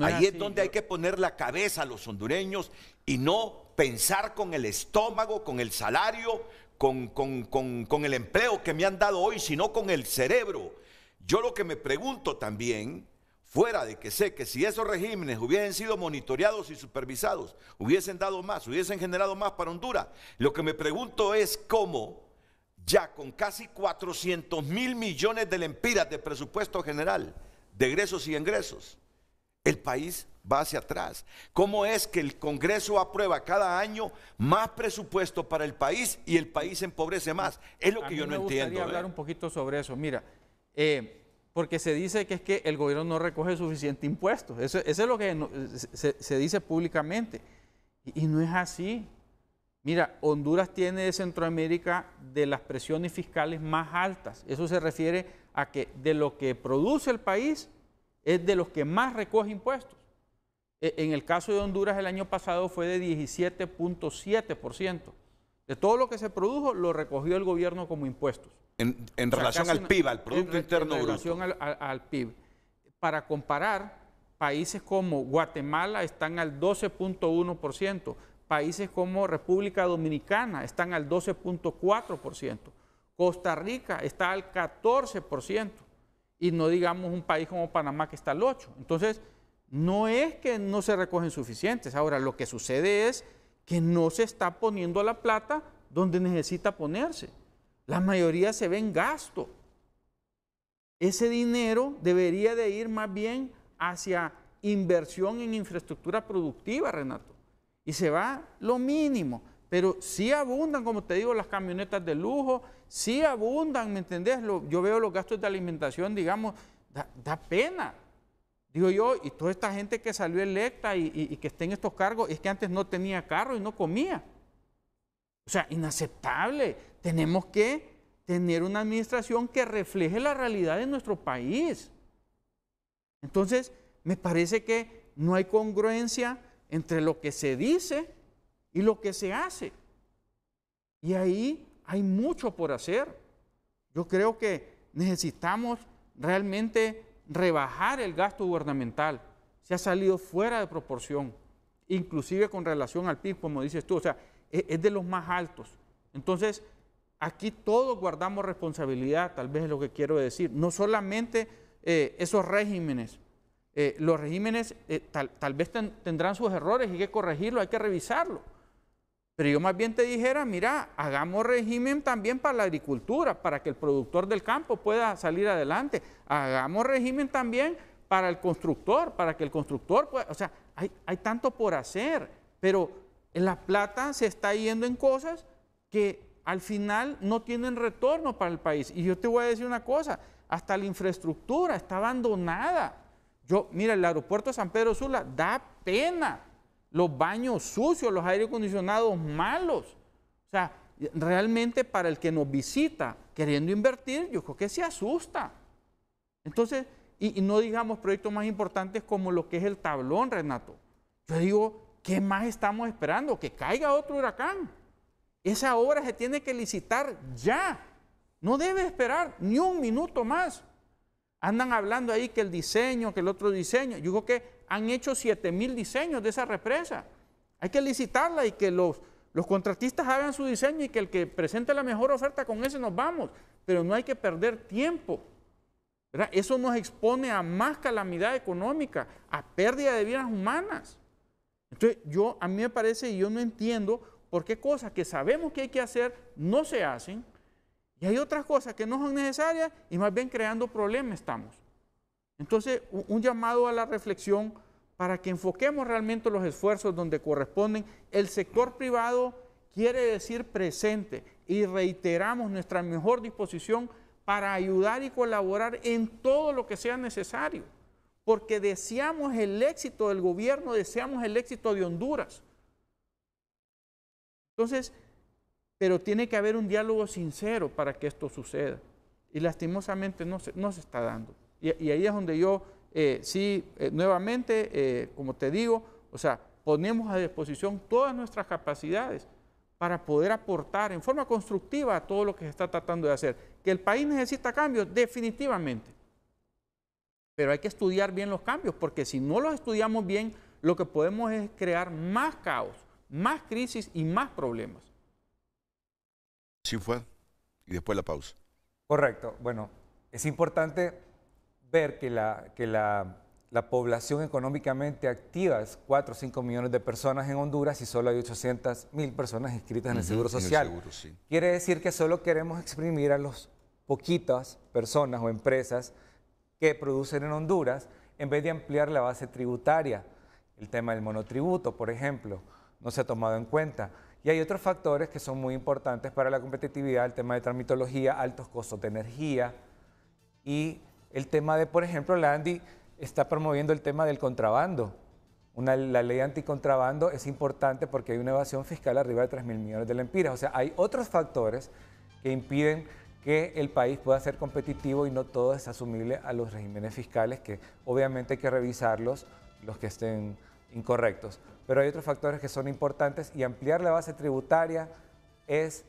Ahí es, donde hay que poner la cabeza a los hondureños y no pensar con el estómago, con el salario, con, con el empleo que me han dado hoy, sino con el cerebro. Yo lo que me pregunto también Fuera de que sé que si esos regímenes hubiesen sido monitoreados y supervisados, hubiesen dado más, hubiesen generado más para Honduras, lo que me pregunto es cómo ya con casi 400 mil millones de lempiras de presupuesto general, de egresos y ingresos, el país va hacia atrás. ¿Cómo es que el Congreso aprueba cada año más presupuesto para el país y el país empobrece más? Es lo que yo no entiendo. Me gustaría hablar ¿eh? un poquito sobre eso. Mira, eh, porque se dice que es que el gobierno no recoge suficiente impuestos. Eso, es lo que se, dice públicamente. Y, y, no es así. Mira, Honduras tiene de Centroamérica de las presiones fiscales más altas. Eso se refiere a que de lo que produce el país es de los que más recoge impuestos. E, en el caso de Honduras el año pasado fue de 17.7%. De todo lo que se produjo lo recogió el gobierno como impuestos. En, relación al PIB, al Producto Interno Bruto. En relación al, al PIB. Para comparar, países como Guatemala están al 12.1%, países como República Dominicana están al 12.4%, Costa Rica está al 14%, y no digamos un país como Panamá que está al 8%. Entonces, no es que no se recogen suficientes, ahora lo que sucede es que no se está poniendo la plata donde necesita ponerse. La mayoría se ve en gasto. Ese dinero debería de ir más bien hacia inversión en infraestructura productiva, Renato. Y se va lo mínimo. Pero sí abundan, como te digo, las camionetas de lujo, sí abundan, ¿me entendés? yo veo los gastos de alimentación, digamos, da, pena. Digo yo, y toda esta gente que salió electa y, y que está en estos cargos, es que antes no tenía carro y no comía. O sea, inaceptable tenemos que tener una administración que refleje la realidad de nuestro país. Entonces, me parece que no hay congruencia entre lo que se dice y lo que se hace. Y ahí hay mucho por hacer. Yo creo que necesitamos realmente rebajar el gasto gubernamental. Se ha salido fuera de proporción, inclusive con relación al PIB, como dices tú. O sea, e-, es de los más altos. Entonces, Aquí todos guardamos responsabilidad, tal vez es lo que quiero decir. No solamente eh, esos regímenes. Eh, los regímenes eh, tal, vez tendrán sus errores y hay que corregirlo, hay que revisarlo. Pero yo más bien te dijera, mira, hagamos régimen también para la agricultura, para que el productor del campo pueda salir adelante. Hagamos régimen también para el constructor, para que el constructor pueda... O sea, hay, hay tanto por hacer, pero la plata se está yendo en cosas que al final no tienen retorno para el país. Y yo te voy a decir una cosa, hasta la infraestructura está abandonada. Yo, mira, el aeropuerto de San Pedro Sula da pena. Los baños sucios, los aire acondicionados malos. O sea, realmente para el que nos visita queriendo invertir, yo creo que se asusta. Entonces, y, y no digamos proyectos más importantes como lo que es el tablón, Renato. Yo digo, ¿qué más estamos esperando? Que caiga otro huracán. Esa obra se tiene que licitar ya. No debe esperar ni un minuto más. Andan hablando ahí que el diseño, que el otro diseño. Yo digo que han hecho 7000 mil diseños de esa represa. Hay que licitarla y que los, los contratistas hagan su diseño y que el que presente la mejor oferta con ese nos vamos. Pero no hay que perder tiempo. Eso nos expone a más calamidad económica, a pérdida de vidas humanas. Entonces, yo, a mí me parece, y yo no entiendo porque cosas que sabemos que hay que hacer no se hacen y hay otras cosas que no son necesarias y más bien creando problemas estamos. Entonces, un llamado a la reflexión para que enfoquemos realmente los esfuerzos donde corresponden. El sector privado quiere decir presente y reiteramos nuestra mejor disposición para ayudar y colaborar en todo lo que sea necesario, porque deseamos el éxito del gobierno, deseamos el éxito de Honduras. Entonces, pero tiene que haber un diálogo sincero para que esto suceda. Y lastimosamente no se, no está dando. Y, ahí es donde yo, eh, sí, eh, nuevamente, eh, como te digo, o sea, ponemos a disposición todas nuestras capacidades para poder aportar en forma constructiva a todo lo que se está tratando de hacer. Que el país necesita cambios, definitivamente. Pero hay que estudiar bien los cambios, porque si no los estudiamos bien, lo que podemos es crear más caos más crisis y más problemas. Sí fue. Y después la pausa. Correcto. Bueno, es importante ver que la, que la, población económicamente activa es 4 o 5 millones de personas en Honduras y solo hay 800 mil personas inscritas en el Seguro Social. Quiere decir que solo queremos exprimir a las poquitas personas o empresas que producen en Honduras en vez de ampliar la base tributaria. El tema del monotributo, por ejemplo no se ha tomado en cuenta. Y hay otros factores que son muy importantes para la competitividad, el tema de tramitología, altos costos de energía y el tema de, por ejemplo, la ANDI está promoviendo el tema del contrabando. la ley anticontrabando es importante porque hay una evasión fiscal arriba de 3 mil millones de lempiras. O sea, hay otros factores que impiden que el país pueda ser competitivo y no todo es asumible a los regímenes fiscales que obviamente hay que revisarlos, los que estén incorrectos. Pero hay otros factores que son importantes y ampliar la base tributaria es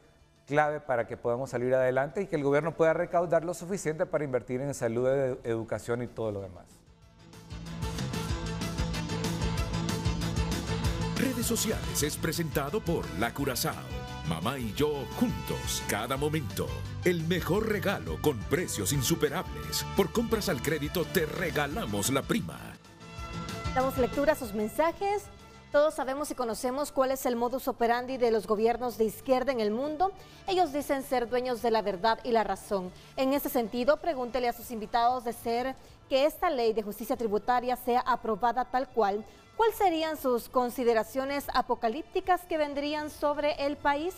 clave para que podamos salir adelante y que el gobierno pueda recaudar lo suficiente para invertir en salud, educación y todo lo demás. Redes sociales es presentado por La Curazao. Mamá y yo juntos, cada momento. El mejor regalo con precios insuperables. Por compras al crédito te regalamos la prima. Damos lectura a sus mensajes. Todos sabemos y conocemos cuál es el modus operandi de los gobiernos de izquierda en el mundo. Ellos dicen ser dueños de la verdad y la razón. En ese sentido, pregúntele a sus invitados de ser que esta ley de justicia tributaria sea aprobada tal cual. ¿Cuáles serían sus consideraciones apocalípticas que vendrían sobre el país?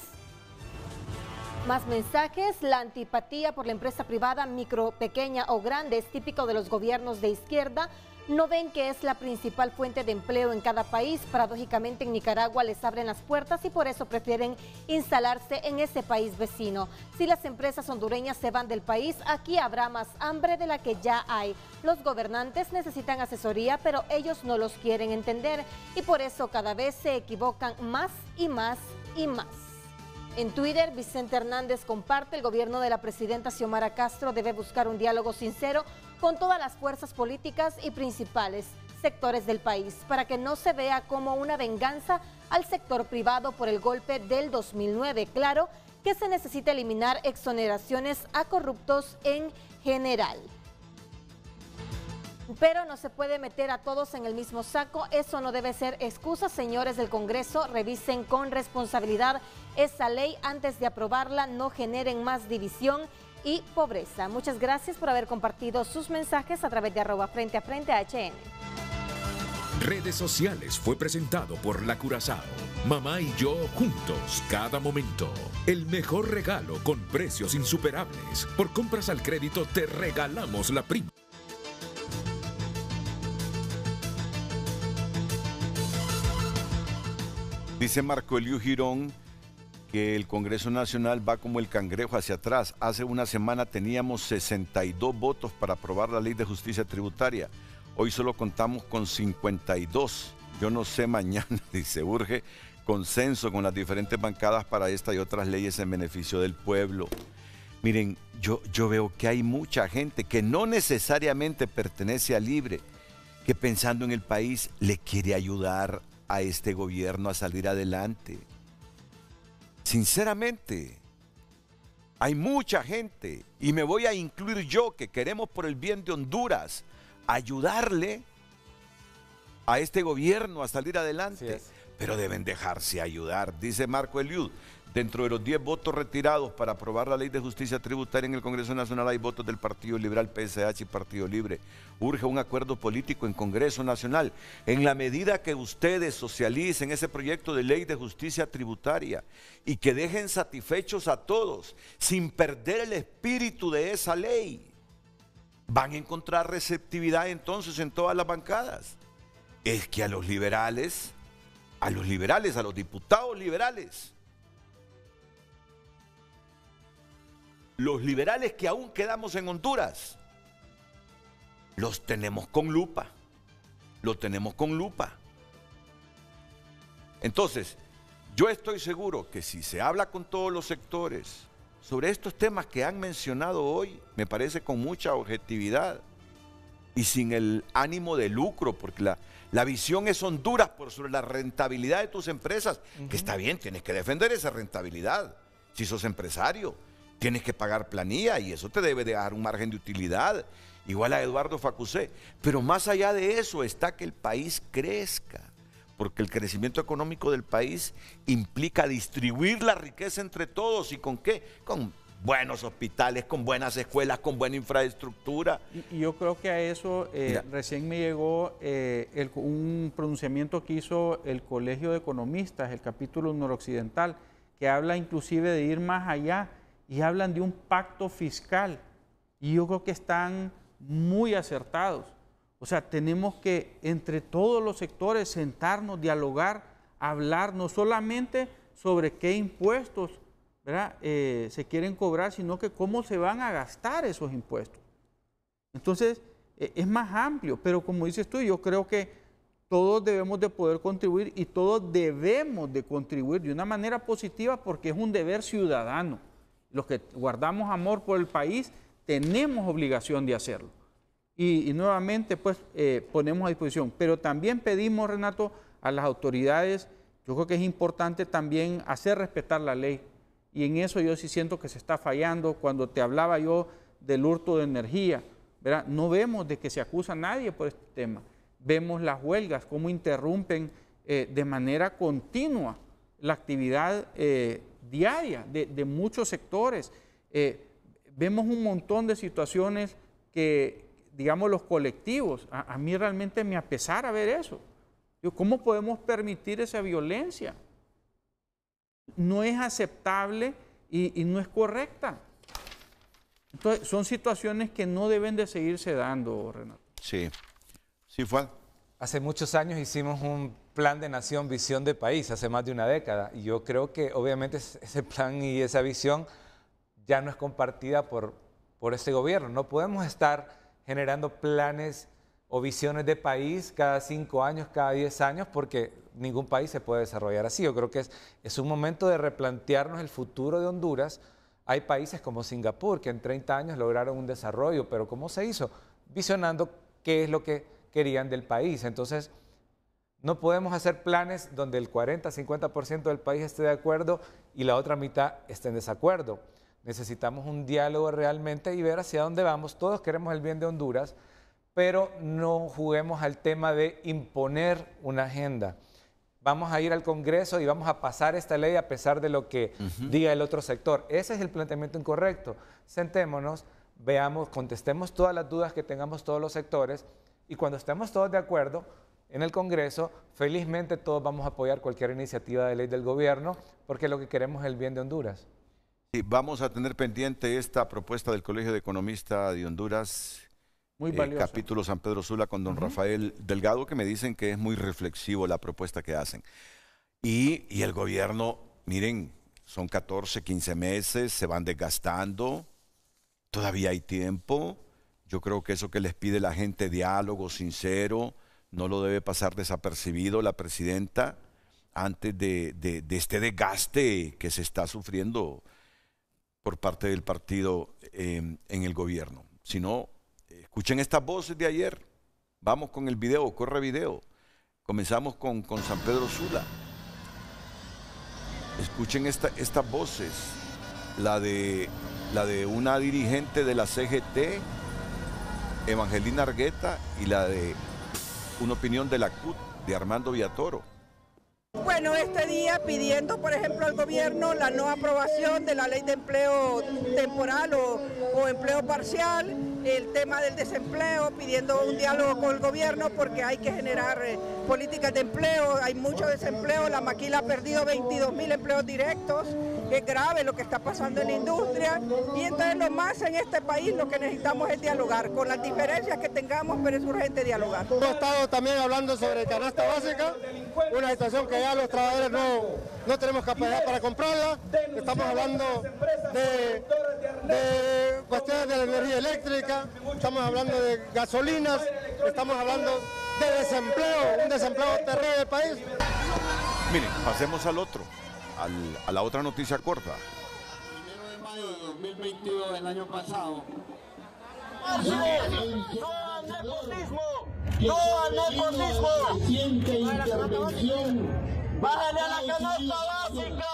Más mensajes, la antipatía por la empresa privada micro, pequeña o grande es típico de los gobiernos de izquierda, no ven que es la principal fuente de empleo en cada país. Paradójicamente en Nicaragua les abren las puertas y por eso prefieren instalarse en ese país vecino. Si las empresas hondureñas se van del país, aquí habrá más hambre de la que ya hay. Los gobernantes necesitan asesoría, pero ellos no los quieren entender y por eso cada vez se equivocan más y más y más. En Twitter, Vicente Hernández comparte, el gobierno de la presidenta Xiomara Castro debe buscar un diálogo sincero con todas las fuerzas políticas y principales sectores del país para que no se vea como una venganza al sector privado por el golpe del 2009. Claro que se necesita eliminar exoneraciones a corruptos en general. Pero no se puede meter a todos en el mismo saco, eso no debe ser excusa. Señores del Congreso, revisen con responsabilidad esa ley antes de aprobarla, no generen más división y pobreza. Muchas gracias por haber compartido sus mensajes a través de arroba frente a frente a HN. Redes sociales fue presentado por La Curazao. Mamá y yo juntos cada momento. El mejor regalo con precios insuperables. Por compras al crédito te regalamos la prima. Dice Marco Eliu Girón que el Congreso Nacional va como el cangrejo hacia atrás. Hace una semana teníamos 62 votos para aprobar la ley de justicia tributaria. Hoy solo contamos con 52. Yo no sé mañana, se urge consenso con las diferentes bancadas para esta y otras leyes en beneficio del pueblo. Miren, yo, yo veo que hay mucha gente que no necesariamente pertenece a Libre, que pensando en el país le quiere ayudar a este gobierno a salir adelante. Sinceramente, hay mucha gente, y me voy a incluir yo, que queremos por el bien de Honduras ayudarle a este gobierno a salir adelante pero deben dejarse ayudar, dice Marco Eliud. Dentro de los 10 votos retirados para aprobar la ley de justicia tributaria en el Congreso Nacional hay votos del Partido Liberal, PSH y Partido Libre. Urge un acuerdo político en Congreso Nacional. En la medida que ustedes socialicen ese proyecto de ley de justicia tributaria y que dejen satisfechos a todos sin perder el espíritu de esa ley, van a encontrar receptividad entonces en todas las bancadas. Es que a los liberales a los liberales, a los diputados liberales. Los liberales que aún quedamos en Honduras, los tenemos con lupa. Los tenemos con lupa. Entonces, yo estoy seguro que si se habla con todos los sectores sobre estos temas que han mencionado hoy, me parece con mucha objetividad y sin el ánimo de lucro, porque la, la visión es Honduras por sobre la rentabilidad de tus empresas, que está bien, tienes que defender esa rentabilidad. Si sos empresario, tienes que pagar planilla y eso te debe dejar un margen de utilidad, igual a Eduardo Facusé. Pero más allá de eso está que el país crezca, porque el crecimiento económico del país implica distribuir la riqueza entre todos. ¿Y con qué? Con buenos hospitales, con buenas escuelas, con buena infraestructura. Y, yo creo que a eso eh, recién me llegó eh, un pronunciamiento que hizo el Colegio de Economistas, el capítulo noroccidental, que habla inclusive de ir más allá y hablan de un pacto fiscal. Y yo creo que están muy acertados. O sea, tenemos que entre todos los sectores sentarnos, dialogar, hablar, no solamente sobre qué impuestos ¿verdad? Eh, se quieren cobrar, sino que cómo se van a gastar esos impuestos. Entonces, e, es más amplio, pero como dices tú, yo creo que todos debemos de poder contribuir y todos debemos de contribuir de una manera positiva porque es un deber ciudadano. Los que guardamos amor por el país tenemos obligación de hacerlo. Y, nuevamente, pues, eh, ponemos a disposición. Pero también pedimos, Renato, a las autoridades, yo creo que es importante también hacer respetar la ley y en eso yo sí siento que se está fallando. Cuando te hablaba yo del hurto de energía, no vemos de que se acusa a nadie por este tema. Vemos las huelgas, cómo interrumpen eh, de manera continua la actividad eh, diaria de, muchos sectores. Eh, vemos un montón de situaciones que, digamos, los colectivos, a, mí realmente me apesara ver eso. ¿Cómo podemos permitir esa violencia? no es aceptable y, no es correcta. Entonces, son situaciones que no deben de seguirse dando, Renato. Sí. Sí, fue. Hace muchos años hicimos un plan de nación, visión de país, hace más de una década. Y yo creo que obviamente ese plan y esa visión ya no es compartida por, por este gobierno. No podemos estar generando planes o visiones de país cada cinco años, cada diez años, porque ningún país se puede desarrollar así. Yo creo que es, un momento de replantearnos el futuro de Honduras. Hay países como Singapur que en 30 años lograron un desarrollo, pero ¿cómo se hizo? Visionando qué es lo que querían del país. Entonces, no podemos hacer planes donde el 40, 50% del país esté de acuerdo y la otra mitad esté en desacuerdo. Necesitamos un diálogo realmente y ver hacia dónde vamos. Todos queremos el bien de Honduras pero no juguemos al tema de imponer una agenda. Vamos a ir al Congreso y vamos a pasar esta ley a pesar de lo que diga el otro sector. Ese es el planteamiento incorrecto. Sentémonos, veamos, contestemos todas las dudas que tengamos todos los sectores y cuando estemos todos de acuerdo, en el Congreso, felizmente todos vamos a apoyar cualquier iniciativa de ley del gobierno, porque lo que queremos es el bien de Honduras. Y vamos a tener pendiente esta propuesta del Colegio de Economistas de Honduras eh, capítulo San Pedro Sula con don Rafael Delgado, que me dicen que es muy reflexivo la propuesta que hacen. Y, el gobierno, miren, son 14, 15 meses, se van desgastando, todavía hay tiempo. Yo creo que eso que les pide la gente, diálogo sincero, no lo debe pasar desapercibido la presidenta antes de, este desgaste que se está sufriendo por parte del partido eh, en el gobierno. Si Escuchen estas voces de ayer. Vamos con el video, corre video. Comenzamos con, con San Pedro Sula. Escuchen esta, estas voces. La de, la de una dirigente de la CGT, Evangelina Argueta, y la de una opinión de la CUT, de Armando Villatoro. Bueno, este día pidiendo, por ejemplo, al gobierno la no aprobación de la ley de empleo temporal o, empleo parcial, el tema del desempleo, pidiendo un diálogo con el gobierno porque hay que generar eh, políticas de empleo, hay mucho desempleo, la maquila ha perdido 22 mil empleos directos es grave lo que está pasando en la industria y entonces lo más en este país lo que necesitamos es dialogar, con las diferencias que tengamos, pero es urgente dialogar. Hemos estado también hablando sobre canasta básica, una situación que ya los trabajadores no, no tenemos capacidad para comprarla, estamos hablando de, de cuestiones de la energía eléctrica, estamos hablando de gasolinas, estamos hablando de desempleo, un desempleo terrible del país. Miren, pasemos al otro a la otra noticia corta. El primero de mayo de 2022, el año pasado. ¡No al nepotismo! ¡No al nepotismo! ¡Bájale a la canasta básica!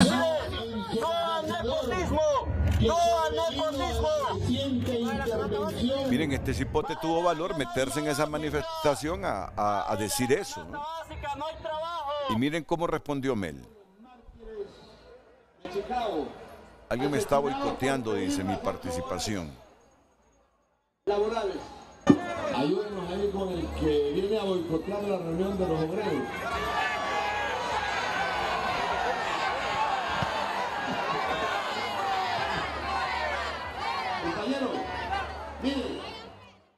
¡No al nepotismo! ¡No al Miren, este cipote tuvo valor meterse en esa manifestación a, decir eso. Y miren cómo respondió Mel. Alguien me está boicoteando, dice mi participación. Laborales. Ayúdenos ahí con el que viene a boicotear la reunión de los obreros.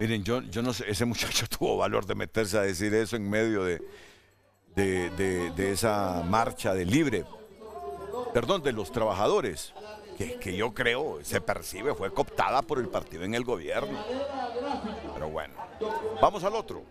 Miren, yo, yo no sé, ese muchacho tuvo valor de meterse a decir eso en medio de, de, esa marcha de libre, perdón, de los trabajadores, que, yo creo se percibe, fue cooptada por el partido en el gobierno. Pero bueno, vamos al otro.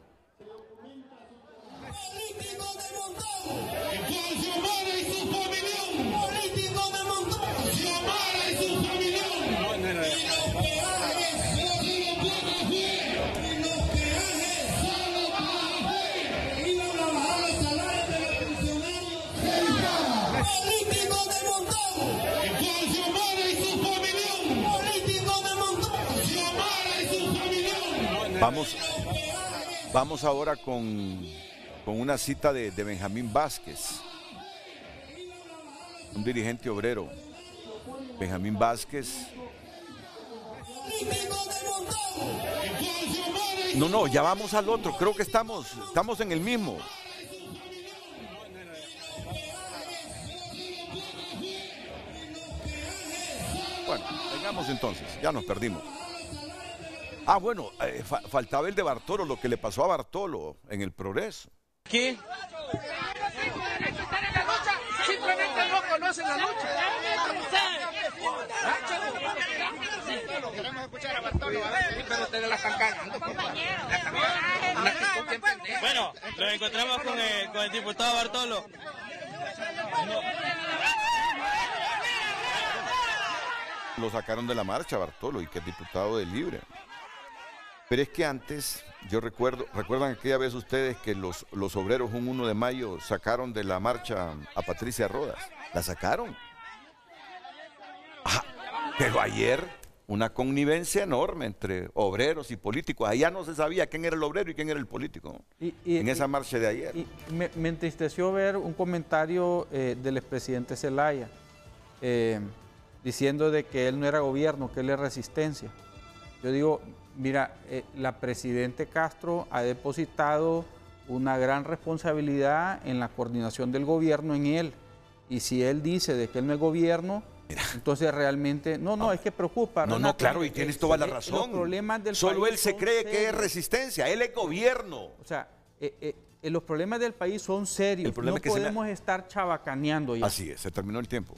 Vamos, vamos ahora con, una cita de, Benjamín Vázquez, un dirigente obrero. Benjamín Vázquez. No, no, ya vamos al otro. Creo que estamos, estamos en el mismo. Bueno, vengamos entonces. Ya nos perdimos. Ah, bueno, eh, faltaba el de Bartolo, lo que le pasó a Bartolo en el progreso. ¿Qué? Simplemente no conocen la lucha. Bueno, nos encontramos con el, con el diputado Bartolo. Lo sacaron de la marcha, Bartolo, y que es diputado de Libre. Pero es que antes, yo recuerdo, ¿recuerdan aquella vez ustedes que los, obreros un 1 de mayo sacaron de la marcha a Patricia Rodas? ¿La sacaron? pero ayer una connivencia enorme entre obreros y políticos. Allá no se sabía quién era el obrero y quién era el político y, en esa marcha de ayer. me, entristeció ver un comentario eh, del expresidente Zelaya eh, diciendo de que él no era gobierno, que él era resistencia. Yo digo, Mira, eh, la Presidente Castro ha depositado una gran responsabilidad en la coordinación del gobierno en él. Y si él dice de que él no es gobierno, Entonces realmente, no, no, ah. es que preocupa. No, no, claro, y tienes toda la razón. del Solo él se cree que es resistencia, él es gobierno. O sea, eh, eh, los problemas del país son serios. no podemos estar chabacaneando ya. Así es, se terminó el tiempo.